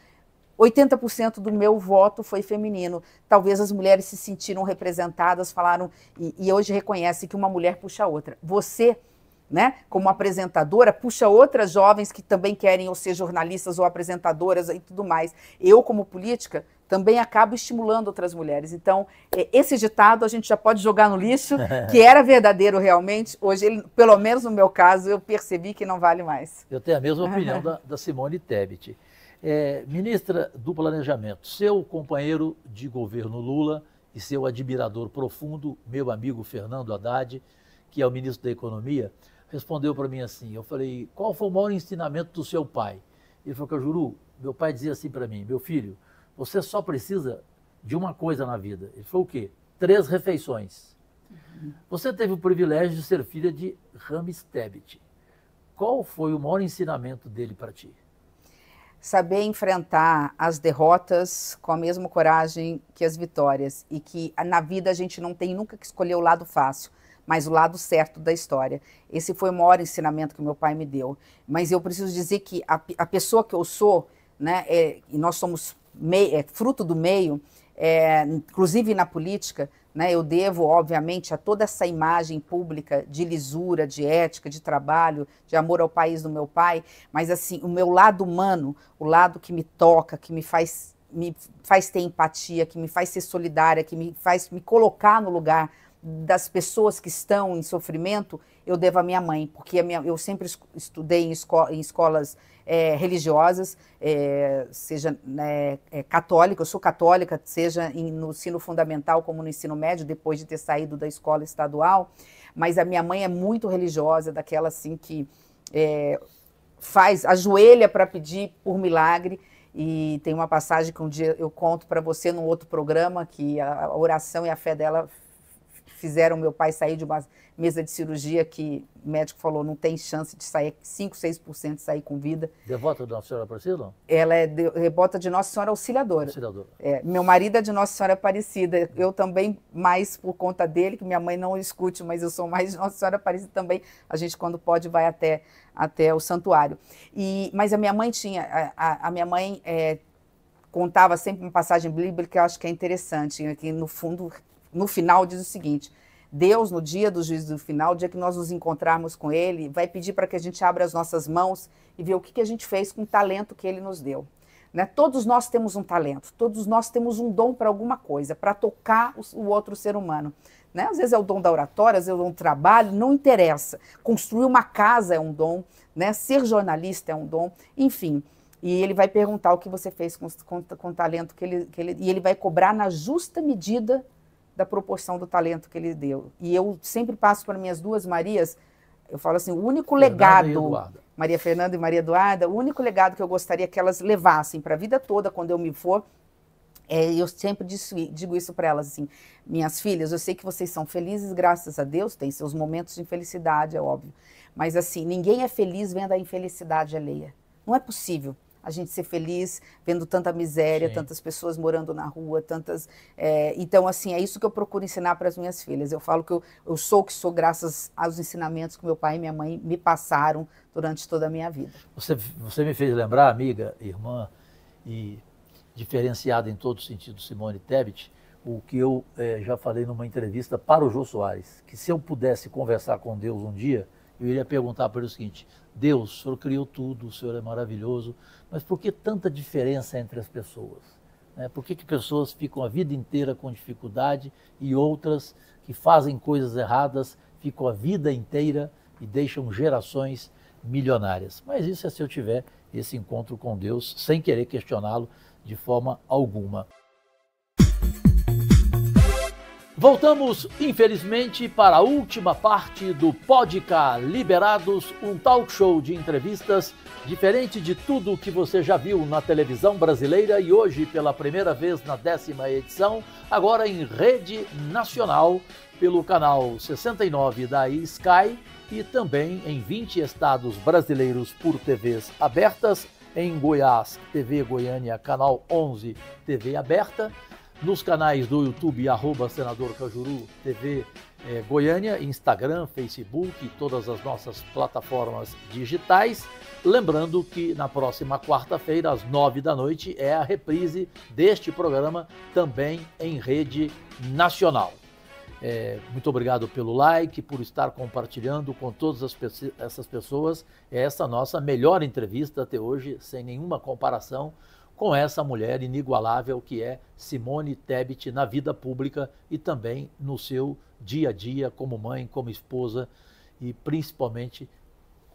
80% do meu voto foi feminino. Talvez as mulheres se sentiram representadas, falaram, e, e hoje reconhecem que uma mulher puxa a outra. Você né, como apresentadora, puxa outras jovens que também querem ou ser jornalistas ou apresentadoras e tudo mais. Eu, como política, também acabo estimulando outras mulheres. Então, é, esse ditado a gente já pode jogar no lixo, que era verdadeiro realmente. Hoje, ele, pelo menos no meu caso, eu percebi que não vale mais. Eu tenho a mesma opinião da, da, Simone Tebet. É, ministra do Planejamento, seu companheiro de governo Lula e seu admirador profundo, meu amigo Fernando Haddad, que é o ministro da Economia, respondeu para mim assim. Eu falei, qual foi o maior ensinamento do seu pai? Ele falou, Cajuru, meu pai dizia assim para mim, meu filho, você só precisa de uma coisa na vida. Ele falou, o quê? Três refeições. Você teve o privilégio de ser filha de Rames Tebet. Qual foi o maior ensinamento dele para ti? Saber enfrentar as derrotas com a mesma coragem que as vitórias e que na vida a gente não tem nunca que escolher o lado fácil mas o lado certo da história. Esse foi o maior ensinamento que meu pai me deu. Mas eu preciso dizer que a, a pessoa que eu sou, né, é, e nós somos mei, é, fruto do meio, é, inclusive na política, né, eu devo, obviamente, a toda essa imagem pública de lisura, de ética, de trabalho, de amor ao país do meu pai, mas assim, o meu lado humano, o lado que me toca, que me faz me faz ter empatia, que me faz ser solidária, que me faz me colocar no lugar das pessoas que estão em sofrimento, eu devo à minha mãe, porque minha, eu sempre estudei em, esco, em escolas é, religiosas, é, seja né, é, católica, eu sou católica, seja em, no ensino fundamental como no ensino médio, depois de ter saído da escola estadual, mas a minha mãe é muito religiosa, daquela assim que é, faz, ajoelha para pedir por milagre, e tem uma passagem que um dia eu conto para você num outro programa, que a oração e a fé dela fizeram meu pai sair de uma mesa de cirurgia que o médico falou não tem chance de sair, 5, 6% de sair com vida. Devota de Nossa Senhora Aparecida? Ela é de, devota de Nossa Senhora Auxiliadora. Auxiliadora. É, meu marido é de Nossa Senhora Aparecida. Eu também, mais por conta dele, que minha mãe não escute, mas eu sou mais de Nossa Senhora Aparecida também. A gente, quando pode, vai até, até o santuário. E, mas a minha mãe tinha, a, a minha mãe é, contava sempre uma passagem bíblica que eu acho que é interessante, que no fundo, no final diz o seguinte: Deus, no dia do juízo final, o dia que nós nos encontrarmos com Ele, vai pedir para que a gente abra as nossas mãos e ver o que, que a gente fez com o talento que Ele nos deu. Né? Todos nós temos um talento, todos nós temos um dom para alguma coisa, para tocar o, o, outro ser humano. Né? Às vezes é o dom da oratória, às vezes é o dom do trabalho, não interessa. Construir uma casa é um dom, né? ser jornalista é um dom, enfim. E ele vai perguntar o que você fez com, com, com o talento que ele, que ele. E ele vai cobrar na justa medida da proporção do talento que ele deu. E eu sempre passo para minhas duas Marias, eu falo assim, o único Fernanda legado, Maria Fernanda e Maria Eduarda, o único legado que eu gostaria que elas levassem para a vida toda quando eu me for, é, eu sempre digo isso para elas assim, minhas filhas, eu sei que vocês são felizes, graças a Deus, tem seus momentos de infelicidade, é óbvio. Mas assim, ninguém é feliz vendo a infelicidade alheia. Não é possível a gente ser feliz vendo tanta miséria, Sim. tantas pessoas morando na rua, tantas. É, então, assim, é isso que eu procuro ensinar para as minhas filhas. Eu falo que eu, eu sou o que sou graças aos ensinamentos que meu pai e minha mãe me passaram durante toda a minha vida. Você, você me fez lembrar, amiga, irmã, e diferenciada em todo sentido, Simone Tebet, o que eu é, já falei numa entrevista para o Jô Soares, que se eu pudesse conversar com Deus um dia eu iria perguntar para ele o seguinte: Deus, o Senhor criou tudo, o Senhor é maravilhoso, mas por que tanta diferença entre as pessoas? Né, por que, que pessoas ficam a vida inteira com dificuldade e outras que fazem coisas erradas ficam a vida inteira e deixam gerações milionárias? Mas isso é se eu tiver esse encontro com Deus sem querer questioná-lo de forma alguma. Voltamos, infelizmente, para a última parte do Podca Liberados, um talk show de entrevistas diferente de tudo que você já viu na televisão brasileira e hoje, pela primeira vez na décima edição, agora em rede nacional, pelo canal 69 da Sky e também em 20 estados brasileiros por TVs abertas, em Goiás, TV Goiânia, canal 11, TV aberta nos canais do YouTube, arroba Senador Cajuru TV eh, Goiânia, Instagram, Facebook e todas as nossas plataformas digitais. Lembrando que na próxima quarta-feira, às nove da noite, é a reprise deste programa também em rede nacional. É, muito obrigado pelo like, por estar compartilhando com todas essas pessoas é essa nossa melhor entrevista até hoje, sem nenhuma comparação com essa mulher inigualável que é Simone Tebet na vida pública e também no seu dia a dia como mãe, como esposa e principalmente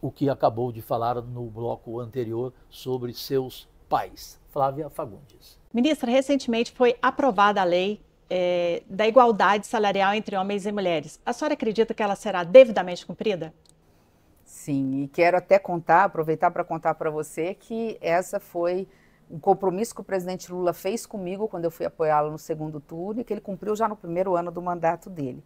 o que acabou de falar no bloco anterior sobre seus pais. Flávia Fagundes. Ministra, recentemente foi aprovada a lei é, da igualdade salarial entre homens e mulheres. A senhora acredita que ela será devidamente cumprida? Sim, e quero até contar, aproveitar para contar para você que essa foi um compromisso que o presidente Lula fez comigo quando eu fui apoiá-lo no segundo turno e que ele cumpriu já no primeiro ano do mandato dele.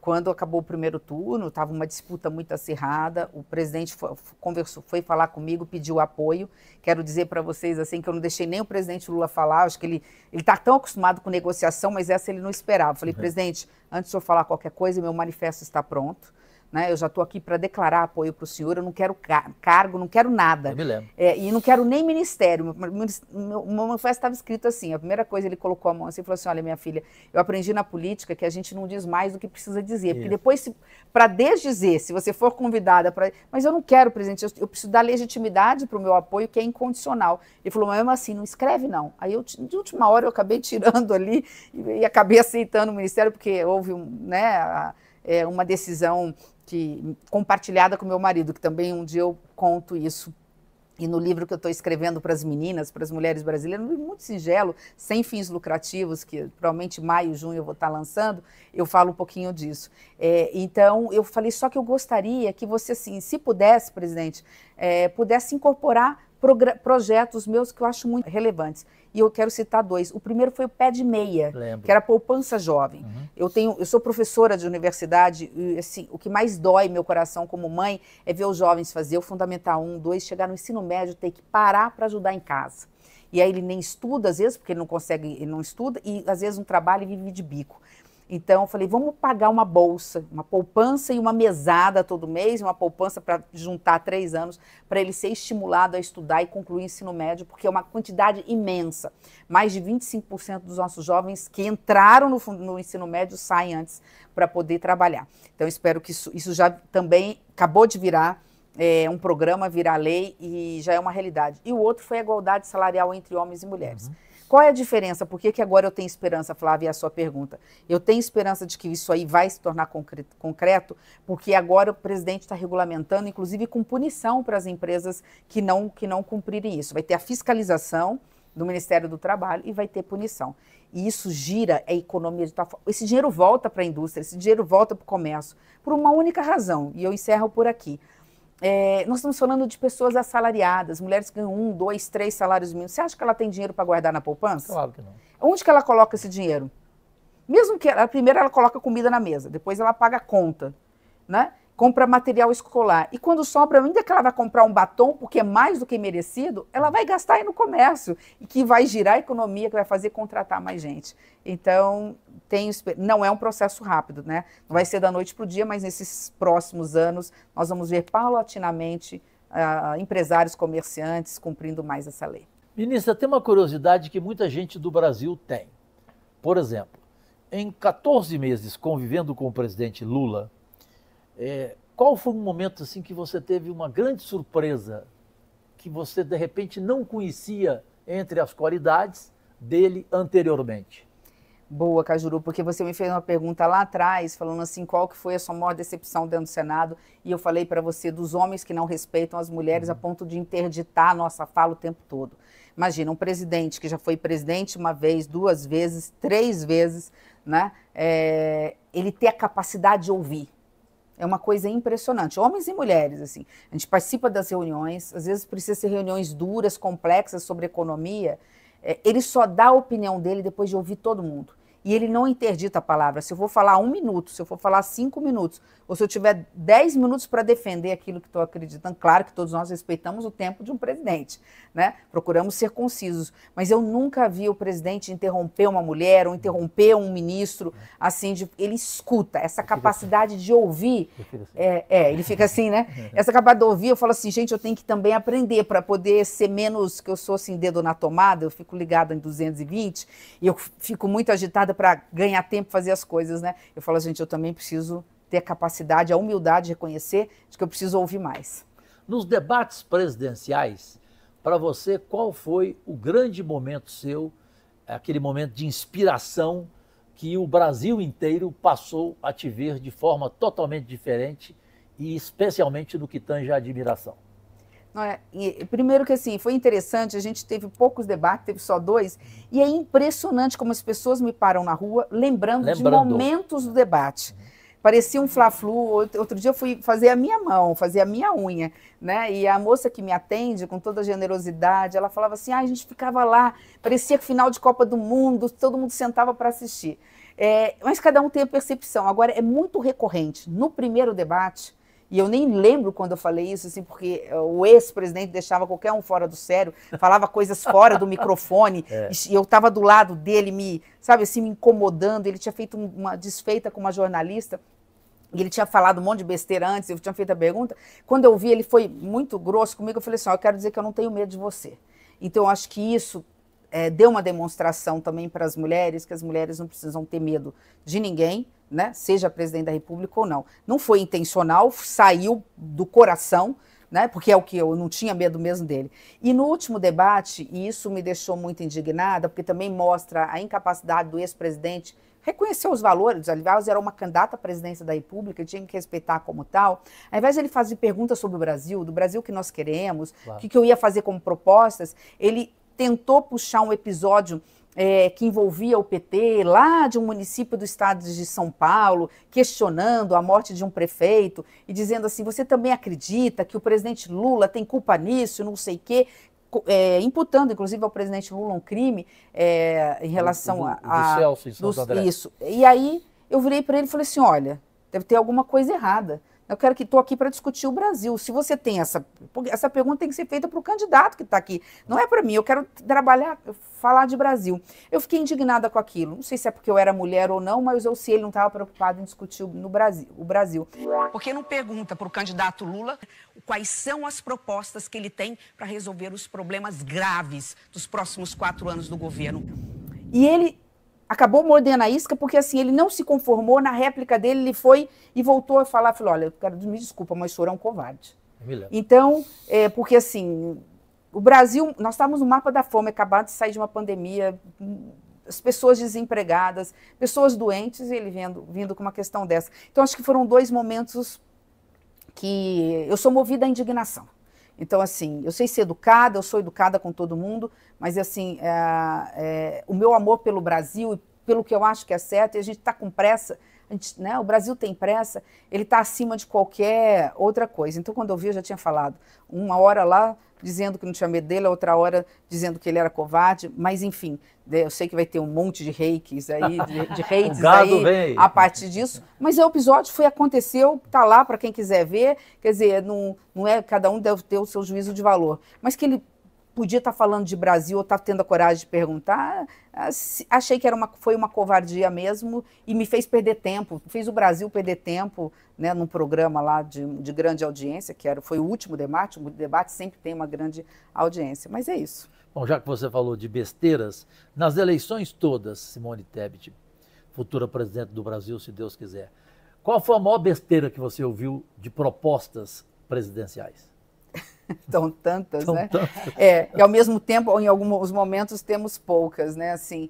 Quando acabou o primeiro turno, estava uma disputa muito acirrada. O presidente foi, conversou, foi falar comigo, pediu apoio. Quero dizer para vocês assim que eu não deixei nem o presidente Lula falar. Acho que ele ele está tão acostumado com negociação, mas essa ele não esperava. Falei, uhum. presidente, antes de eu falar qualquer coisa, meu manifesto está pronto né? Eu já estou aqui para declarar apoio para o senhor, eu não quero car cargo, não quero nada. Eu me lembro. É, e não quero nem ministério. Meu manifesto estava escrito assim, a primeira coisa ele colocou a mão assim e falou assim, olha minha filha, eu aprendi na política que a gente não diz mais do que precisa dizer, Isso. porque depois, para desdizer, se você for convidada para... Mas eu não quero, presidente, eu, eu preciso dar legitimidade para o meu apoio, que é incondicional. Ele falou, mas mesmo assim, não escreve não. Aí eu, de última hora, eu acabei tirando ali e, e acabei aceitando o ministério, porque houve um, né, a, é, uma decisão que compartilhada com meu marido, que também um dia eu conto isso. E no livro que eu estou escrevendo para as meninas, para as mulheres brasileiras, muito singelo, sem fins lucrativos, que provavelmente maio, junho eu vou estar tá lançando, eu falo um pouquinho disso. É, então, eu falei só que eu gostaria que você, assim, se pudesse, presidente, é, pudesse incorporar projetos meus que eu acho muito relevantes. E eu quero citar dois. O primeiro foi o Pé de Meia, Lembro. que era poupança jovem. Uhum. Eu tenho, eu sou professora de universidade e assim, o que mais dói meu coração como mãe é ver os jovens fazer o fundamental 1, 2, chegar no ensino médio, ter que parar para ajudar em casa. E aí ele nem estuda às vezes, porque ele não consegue, ele não estuda e às vezes não um trabalha e vive de bico. Então, eu falei, vamos pagar uma bolsa, uma poupança e uma mesada todo mês, uma poupança para juntar três anos, para ele ser estimulado a estudar e concluir o ensino médio, porque é uma quantidade imensa. Mais de 25% dos nossos jovens que entraram no, no ensino médio saem antes para poder trabalhar. Então, espero que isso, isso já também acabou de virar é, um programa, virar lei e já é uma realidade. E o outro foi a igualdade salarial entre homens e mulheres. Uhum qual é a diferença? Por que, que agora eu tenho esperança, Flávia, é a sua pergunta? Eu tenho esperança de que isso aí vai se tornar concreto, concreto porque agora o presidente está regulamentando, inclusive com punição para as empresas que não, que não cumprirem isso. Vai ter a fiscalização do Ministério do Trabalho e vai ter punição. E isso gira a economia de tal forma. Esse dinheiro volta para a indústria, esse dinheiro volta para o comércio, por uma única razão, e eu encerro por aqui. É, nós estamos falando de pessoas assalariadas, mulheres que ganham um, dois, três salários mínimos. Você acha que ela tem dinheiro para guardar na poupança? Claro que não. Onde que ela coloca esse dinheiro? Mesmo que ela, primeiro ela coloca comida na mesa, depois ela paga a conta, né? compra material escolar. E quando sobra, ainda que ela vai comprar um batom, porque é mais do que merecido, ela vai gastar aí no comércio, e que vai girar a economia, que vai fazer contratar mais gente. Então, tem, não é um processo rápido, né? Não vai ser da noite para o dia, mas nesses próximos anos nós vamos ver paulatinamente uh, empresários comerciantes cumprindo mais essa lei. Ministra, tem uma curiosidade que muita gente do Brasil tem. Por exemplo, em 14 meses convivendo com o presidente Lula, é, qual foi um momento assim que você teve uma grande surpresa que você de repente não conhecia entre as qualidades dele anteriormente? Boa, Cajuru, porque você me fez uma pergunta lá atrás, falando assim, qual que foi a sua maior decepção dentro do Senado? E eu falei para você dos homens que não respeitam as mulheres uhum. a ponto de interditar a nossa fala o tempo todo. Imagina, um presidente que já foi presidente uma vez, duas vezes, três vezes, né? É, ele ter a capacidade de ouvir. É uma coisa impressionante. Homens e mulheres, assim. A gente participa das reuniões, às vezes precisa ser reuniões duras, complexas sobre economia. É, ele só dá a opinião dele depois de ouvir todo mundo e ele não interdita a palavra. Se eu vou falar um minuto, se eu for falar cinco minutos, ou se eu tiver dez minutos para defender aquilo que estou acreditando, claro que todos nós respeitamos o tempo de um presidente, né? Procuramos ser concisos. Mas eu nunca vi o presidente interromper uma mulher ou interromper um ministro, assim, de, ele escuta, essa capacidade de ouvir. Assim. É, é, ele fica assim, né? Essa capacidade de ouvir, eu falo assim, gente, eu tenho que também aprender para poder ser menos, que eu sou assim, dedo na tomada, eu fico ligada em 220, e eu fico muito agitada para ganhar tempo, fazer as coisas, né? Eu falo, gente, eu também preciso ter a capacidade, a humildade de reconhecer de que eu preciso ouvir mais. Nos debates presidenciais, para você, qual foi o grande momento seu, aquele momento de inspiração que o Brasil inteiro passou a te ver de forma totalmente diferente e especialmente no que tange a admiração? É? Primeiro que assim, foi interessante, a gente teve poucos debates, teve só dois, e é impressionante como as pessoas me param na rua lembrando, lembrando. de momentos do debate. Parecia um fla-flu, outro dia eu fui fazer a minha mão, fazer a minha unha, né? E a moça que me atende, com toda generosidade, ela falava assim, ah, a gente ficava lá, parecia que final de Copa do Mundo, todo mundo sentava para assistir. É, mas cada um tem a percepção. Agora, é muito recorrente, no primeiro debate, e eu nem lembro quando eu falei isso, assim, porque eh, o ex-presidente deixava qualquer um fora do sério, falava coisas fora do microfone, é. e eu estava do lado dele, me, sabe, assim, me incomodando. Ele tinha feito uma desfeita com uma jornalista. E ele tinha falado um monte de besteira antes, eu tinha feito a pergunta. Quando eu vi, ele foi muito grosso comigo. Eu falei assim: oh, eu quero dizer que eu não tenho medo de você. Então, eu acho que isso é, deu uma demonstração também para as mulheres que as mulheres não precisam ter medo de ninguém, né? seja presidente da República ou não. Não foi intencional, saiu do coração, né? porque é o que eu não tinha medo mesmo dele. E no último debate, e isso me deixou muito indignada, porque também mostra a incapacidade do ex-presidente reconhecer os valores, aliás, era uma candidata à presidência da República, tinha que respeitar como tal. Ao invés de ele fazer perguntas sobre o Brasil, do Brasil que nós queremos, o claro. que, que eu ia fazer como propostas, ele tentou puxar um episódio é, que envolvia o PT, lá de um município do estado de São Paulo, questionando a morte de um prefeito e dizendo assim: você também acredita que o presidente Lula tem culpa nisso, não sei o quê. É, imputando, inclusive, ao presidente Lula um crime é, em relação do, do, a. Do Celso, em São Isso. E aí eu virei para ele e falei assim: olha, deve ter alguma coisa errada. Eu quero que estou aqui para discutir o Brasil. Se você tem essa. Essa pergunta tem que ser feita para o candidato que está aqui. Não é para mim. Eu quero trabalhar, falar de Brasil. Eu fiquei indignada com aquilo. Não sei se é porque eu era mulher ou não, mas eu sei ele não estava preocupado em discutir no Brasil, o Brasil. Porque não pergunta para o candidato Lula quais são as propostas que ele tem para resolver os problemas graves dos próximos quatro anos do governo. E ele acabou mordendo a isca, porque assim, ele não se conformou, na réplica dele ele foi e voltou a falar, falou, olha, eu quero, me desculpa, mas o senhor é um covarde. Então, é, porque assim, o Brasil, nós estávamos no mapa da fome, acabado de sair de uma pandemia, as pessoas desempregadas, pessoas doentes, e ele vendo vindo com uma questão dessa. Então, acho que foram dois momentos que eu sou movida à indignação. Então, assim, eu sei ser educada, eu sou educada com todo mundo, mas, assim, é, é, o meu amor pelo Brasil e pelo que eu acho que é certo, e a gente está com pressa gente, né, o Brasil tem pressa, ele está acima de qualquer outra coisa. Então, quando eu vi, eu já tinha falado. Uma hora lá dizendo que não tinha medo dele, a outra hora dizendo que ele era covarde, mas enfim, né, eu sei que vai ter um monte de reikis aí, de, reis aí. aí, vem. a partir disso, mas é o episódio foi, aconteceu, tá lá para quem quiser ver, quer dizer, não, não é, cada um deve ter o seu juízo de valor, mas que ele podia estar tá falando de Brasil ou estar tá tendo a coragem de perguntar. Ah, achei que era uma, foi uma covardia mesmo e me fez perder tempo. Fez o Brasil perder tempo né, num programa lá de, de grande audiência, que era, foi o último debate. O debate sempre tem uma grande audiência, mas é isso. Bom, já que você falou de besteiras, nas eleições todas, Simone Tebet, futura presidente do Brasil, se Deus quiser, qual foi a maior besteira que você ouviu de propostas presidenciais? Estão tantas, Tão né? Tantas. É, e ao mesmo tempo, em alguns momentos, temos poucas, né? Assim,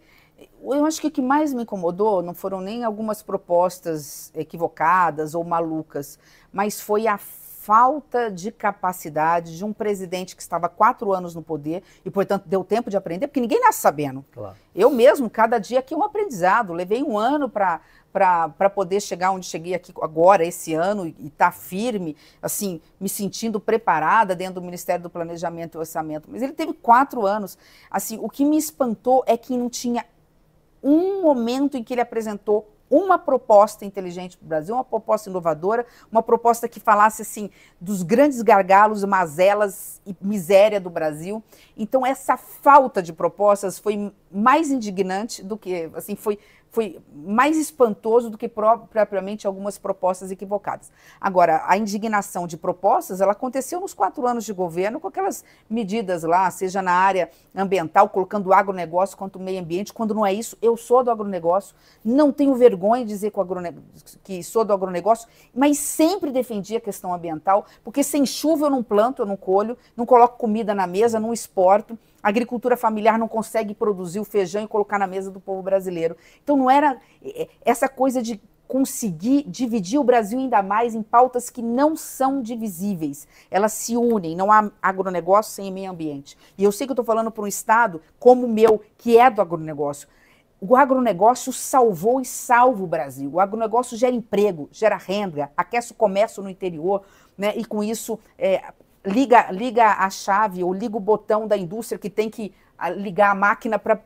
eu acho que o que mais me incomodou não foram nem algumas propostas equivocadas ou malucas, mas foi a falta de capacidade de um presidente que estava quatro anos no poder e, portanto, deu tempo de aprender, porque ninguém nasce sabendo. Claro. Eu mesmo, cada dia aqui é um aprendizado. Levei um ano para para poder chegar onde cheguei aqui agora, esse ano, e estar tá firme, assim, me sentindo preparada dentro do Ministério do Planejamento e Orçamento. Mas ele teve quatro anos. Assim, o que me espantou é que não tinha um momento em que ele apresentou uma proposta inteligente para o Brasil, uma proposta inovadora, uma proposta que falasse assim dos grandes gargalos, mazelas e miséria do Brasil. Então essa falta de propostas foi mais indignante do que assim foi foi mais espantoso do que propriamente algumas propostas equivocadas. Agora, a indignação de propostas, ela aconteceu nos quatro anos de governo com aquelas medidas lá, seja na área ambiental, colocando o agronegócio quanto o meio ambiente, quando não é isso, eu sou do agronegócio, não tenho vergonha de dizer que, sou do agronegócio, mas sempre defendi a questão ambiental, porque sem chuva eu não planto, eu não colho, não coloco comida na mesa, não exporto, a agricultura familiar não consegue produzir o feijão e colocar na mesa do povo brasileiro. Então não era é, é, essa coisa de conseguir dividir o Brasil ainda mais em pautas que não são divisíveis. Elas se unem, não há agronegócio sem meio ambiente. E eu sei que eu estou falando para um Estado como o meu, que é do agronegócio. O agronegócio salvou e salva o Brasil. O agronegócio gera emprego, gera renda, aquece o comércio no interior, né? e com isso é, liga, liga a chave ou liga o botão da indústria que tem que ah, ligar a máquina para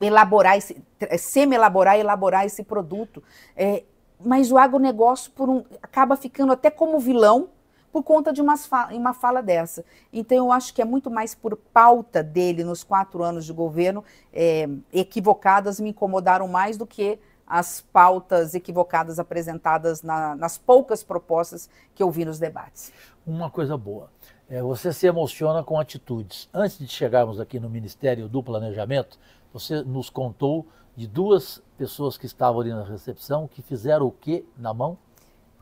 elaborar esse, é, semi-elaborar, elaborar esse produto. É, mas o agronegócio por um, acaba ficando até como vilão por conta de umas fa uma fala dessa. Então, eu acho que é muito mais por pauta dele nos quatro anos de governo é, equivocadas me incomodaram mais do que as pautas equivocadas apresentadas na, nas poucas propostas que eu vi nos debates. Uma coisa boa. É, você se emociona com atitudes. Antes de chegarmos aqui no Ministério do Planejamento, você nos contou de duas pessoas que estavam ali na recepção que fizeram o que na mão?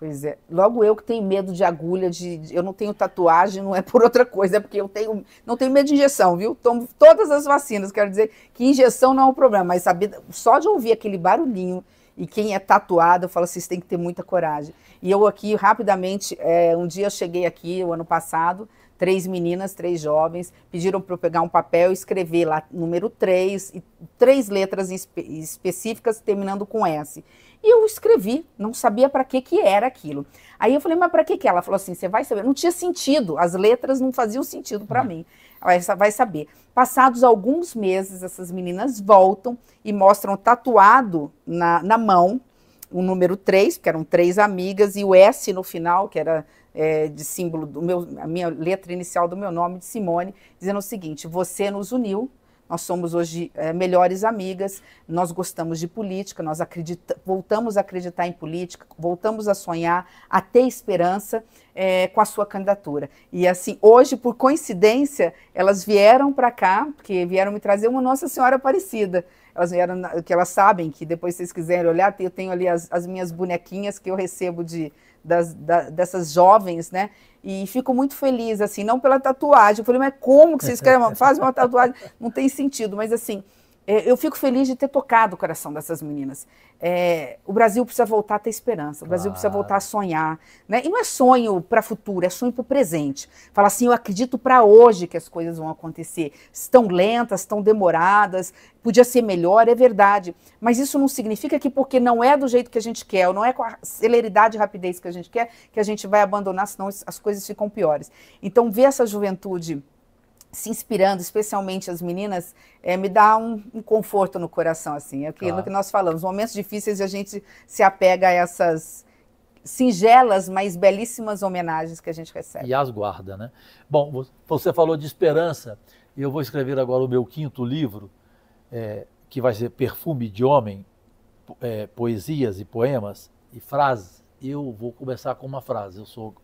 Pois é. Logo eu que tenho medo de agulha, de, eu não tenho tatuagem, não é por outra coisa, é porque eu tenho, não tenho medo de injeção, viu? Tomo todas as vacinas, quero dizer que injeção não é um problema, mas saber, só de ouvir aquele barulhinho e quem é tatuado, eu falo assim, você tem que ter muita coragem. E eu aqui, rapidamente, é, um dia eu cheguei aqui, o ano passado, três meninas, três jovens, pediram para eu pegar um papel e escrever lá número 3, e três letras espe específicas terminando com S. E eu escrevi, não sabia para que que era aquilo. Aí eu falei, mas para que que ela falou assim, você vai saber? Não tinha sentido, as letras não faziam sentido para hum. mim. Ela vai saber. Passados alguns meses, essas meninas voltam e mostram tatuado na, na mão o número 3, porque eram três amigas, e o S no final, que era é, de símbolo do meu, a minha letra inicial do meu nome, de Simone, dizendo o seguinte: você nos uniu, nós somos hoje é, melhores amigas, nós gostamos de política, nós acredita, voltamos a acreditar em política, voltamos a sonhar, a ter esperança é, com a sua candidatura. E assim, hoje, por coincidência, elas vieram para cá, porque vieram me trazer uma Nossa Senhora Aparecida elas vieram, na, que elas sabem que depois vocês quiserem olhar, eu tenho ali as, as minhas bonequinhas que eu recebo de, das, da, dessas jovens, né? E fico muito feliz, assim, não pela tatuagem. Eu falei, mas como que vocês querem? fazer uma tatuagem. Não tem sentido, mas assim, é, eu fico feliz de ter tocado o coração dessas meninas. É, o Brasil precisa voltar a ter esperança, o Brasil claro. precisa voltar a sonhar. Né? E não é sonho para o futuro, é sonho para o presente. Fala assim: eu acredito para hoje que as coisas vão acontecer. Estão lentas, estão demoradas, podia ser melhor, é verdade. Mas isso não significa que, porque não é do jeito que a gente quer, ou não é com a celeridade e rapidez que a gente quer, que a gente vai abandonar, senão as coisas ficam piores. Então, ver essa juventude se inspirando, especialmente as meninas, é, me dá um, um, conforto no coração, assim, é aquilo claro. que nós falamos. Momentos difíceis a gente se apega a essas singelas, mas belíssimas homenagens que a gente recebe. E as guarda, né? Bom, você falou de esperança, e eu vou escrever agora o meu quinto livro, é, que vai ser Perfume de Homem, é, poesias e poemas e frases. Eu vou começar com uma frase, eu sou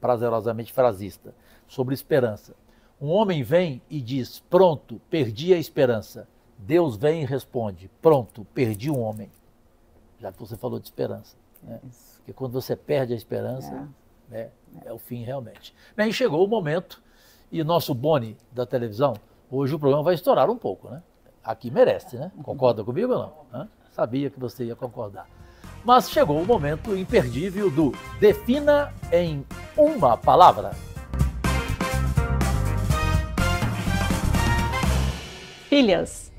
prazerosamente frasista, sobre esperança. Um homem vem e diz: Pronto, perdi a esperança. Deus vem e responde: Pronto, perdi um homem. Já que você falou de esperança. Né? Porque quando você perde a esperança, é. Né, é. é o fim realmente. Bem, chegou o momento e nosso Boni da televisão, hoje o programa vai estourar um pouco, né? Aqui merece, né? Concorda comigo ou não? Hã? Sabia que você ia concordar. Mas chegou o momento imperdível do Defina em uma palavra. Filhas.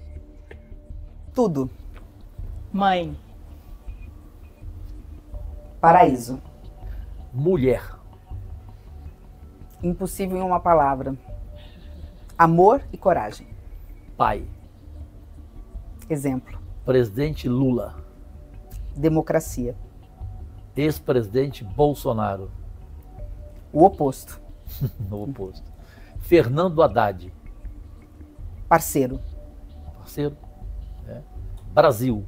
Tudo. Mãe. Paraíso. Mulher. Impossível em uma palavra. Amor e coragem. Pai. Exemplo. Presidente Lula. Democracia. Ex-presidente Bolsonaro. O oposto. o oposto. Fernando Haddad. Parceiro. Parceiro. É. Brasil.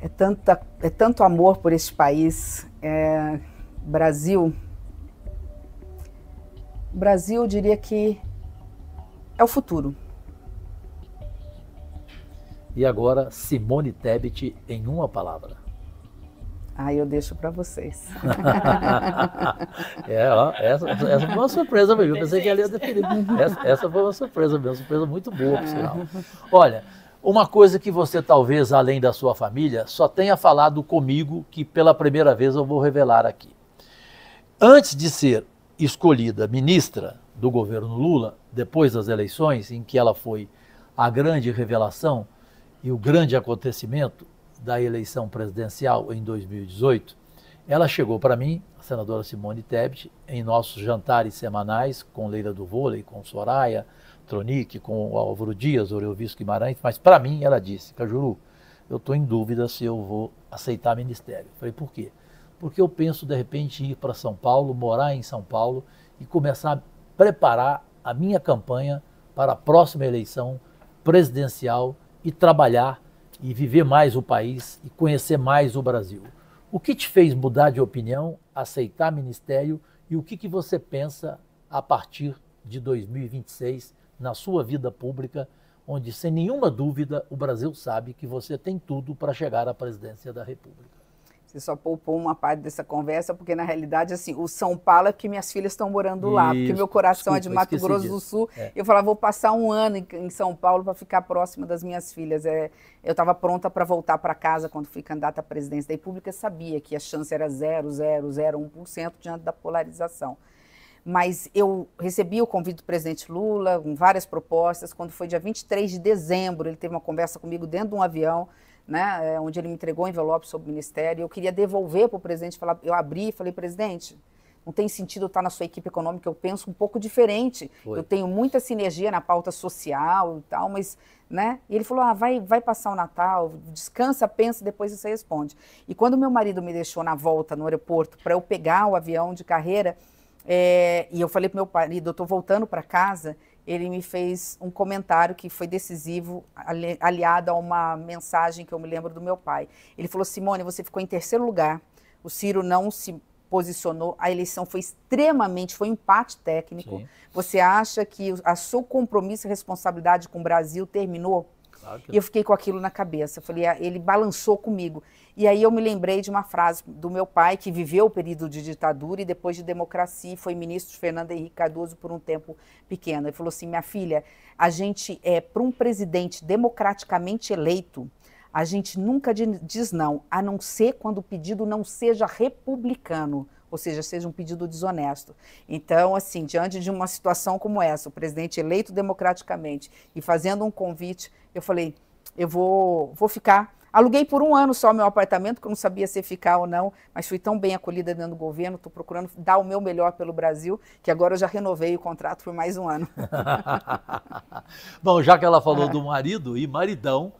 É, tanta, é tanto amor por este país. É, Brasil. Brasil, eu diria que é o futuro. E agora, Simone Tebet em uma palavra. Aí eu deixo para vocês. é, ó, essa, essa, foi uma surpresa mesmo. Eu pensei que ela ia definir. Essa, essa foi uma surpresa mesmo, surpresa muito boa, por sinal. Olha, uma coisa que você talvez, além da sua família, só tenha falado comigo, que pela primeira vez eu vou revelar aqui. Antes de ser escolhida ministra do governo Lula, depois das eleições, em que ela foi a grande revelação e o grande acontecimento, da eleição presidencial em 2018, ela chegou para mim, a senadora Simone Tebet, em nossos jantares semanais com Leila do Vôlei, com Soraya Tronic, com Álvaro Dias, Orelvisco Guimarães, mas para mim ela disse, Cajuru, eu estou em dúvida se eu vou aceitar ministério. Eu falei, por quê? Porque eu penso, de repente, ir para São Paulo, morar em São Paulo e começar a preparar a minha campanha para a próxima eleição presidencial e trabalhar e viver mais o país e conhecer mais o Brasil. O que te fez mudar de opinião, aceitar ministério e o que, que você pensa a partir de 2026 na sua vida pública, onde, sem nenhuma dúvida, o Brasil sabe que você tem tudo para chegar à presidência da República? Você só poupou uma parte dessa conversa, porque na realidade, assim, o São Paulo é porque minhas filhas estão morando lá, Isso. porque meu coração Desculpa, é de Mato Grosso disso. do Sul. É. Eu falava, vou passar um ano em, São Paulo para ficar próxima das minhas filhas. É, eu estava pronta para voltar para casa quando fui candidata à presidência da República, sabia que a chance era 0,001% diante da polarização. Mas eu recebi o convite do presidente Lula, com várias propostas. Quando foi dia 23 de dezembro, ele teve uma conversa comigo dentro de um avião né, é, onde ele me entregou o envelope sobre o ministério. Eu queria devolver para o presidente, falar, eu abri e falei, presidente, não tem sentido estar tá na sua equipe econômica, eu penso um pouco diferente. Foi. Eu tenho muita sinergia na pauta social e tal, mas, né? E ele falou: "Ah, vai vai passar o Natal, descansa, pensa, depois você responde". E quando meu marido me deixou na volta no aeroporto para eu pegar o avião de carreira, é, e eu falei pro meu marido, eu tô voltando para casa, ele me fez um comentário que foi decisivo, ali, aliado a uma mensagem que eu me lembro do meu pai. Ele falou: Simone, você ficou em terceiro lugar, o Ciro não se posicionou, a eleição foi extremamente, foi um empate técnico. Sim. Você acha que o seu compromisso e responsabilidade com o Brasil terminou? Claro e eu fiquei com aquilo na cabeça. Falei, ah, ele balançou comigo. E aí eu me lembrei de uma frase do meu pai, que viveu o período de ditadura e depois de democracia, e foi ministro de Fernando Henrique Cardoso por um tempo pequeno. Ele falou assim: minha filha, a gente, é, para um presidente democraticamente eleito, a gente nunca diz não, a não ser quando o pedido não seja republicano ou seja, seja um pedido desonesto. Então, assim, diante de uma situação como essa, o presidente eleito democraticamente e fazendo um convite, eu falei, eu vou, vou ficar. Aluguei por um ano só meu apartamento, que eu não sabia se ficar ou não, mas fui tão bem acolhida dentro do governo, estou procurando dar o meu melhor pelo Brasil, que agora eu já renovei o contrato por mais um ano. Bom, já que ela falou do marido e maridão,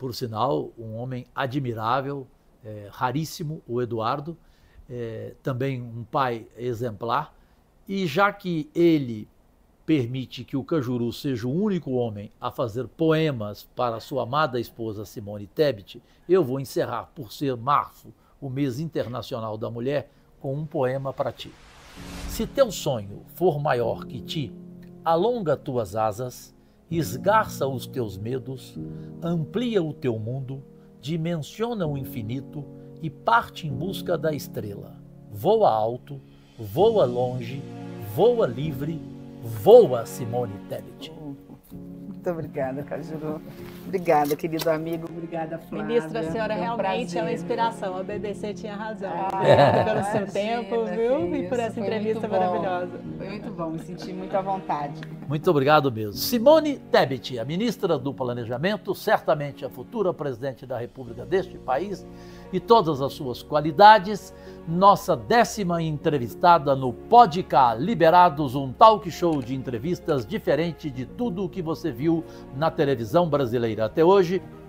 por sinal, um homem admirável, é, raríssimo, o Eduardo, é, também um pai exemplar, e já que ele permite que o Cajuru seja o único homem a fazer poemas para sua amada esposa Simone Tebet, eu vou encerrar, por ser março, o mês internacional da mulher, com um poema para ti. Se teu sonho for maior que ti, alonga tuas asas, esgarça os teus medos, amplia o teu mundo, dimensiona o infinito e parte em busca da estrela. Voa alto, voa longe, voa livre, voa Simone Tebet. Muito obrigada, Cajuru. Obrigada, querido amigo. Obrigada, Flávia. Ministra, a senhora um realmente prazer. é uma inspiração. A BBC tinha razão. Ah, Obrigada pelo seu tempo, viu? E por essa Foi entrevista maravilhosa. Foi muito bom, me senti muito à vontade. Muito obrigado mesmo. Simone Tebet, a ministra do Planejamento, certamente a futura presidente da República deste país, e todas as suas qualidades nossa décima entrevistada no Podca Liberados, um talk show de entrevistas diferente de tudo o que você viu na televisão brasileira até hoje.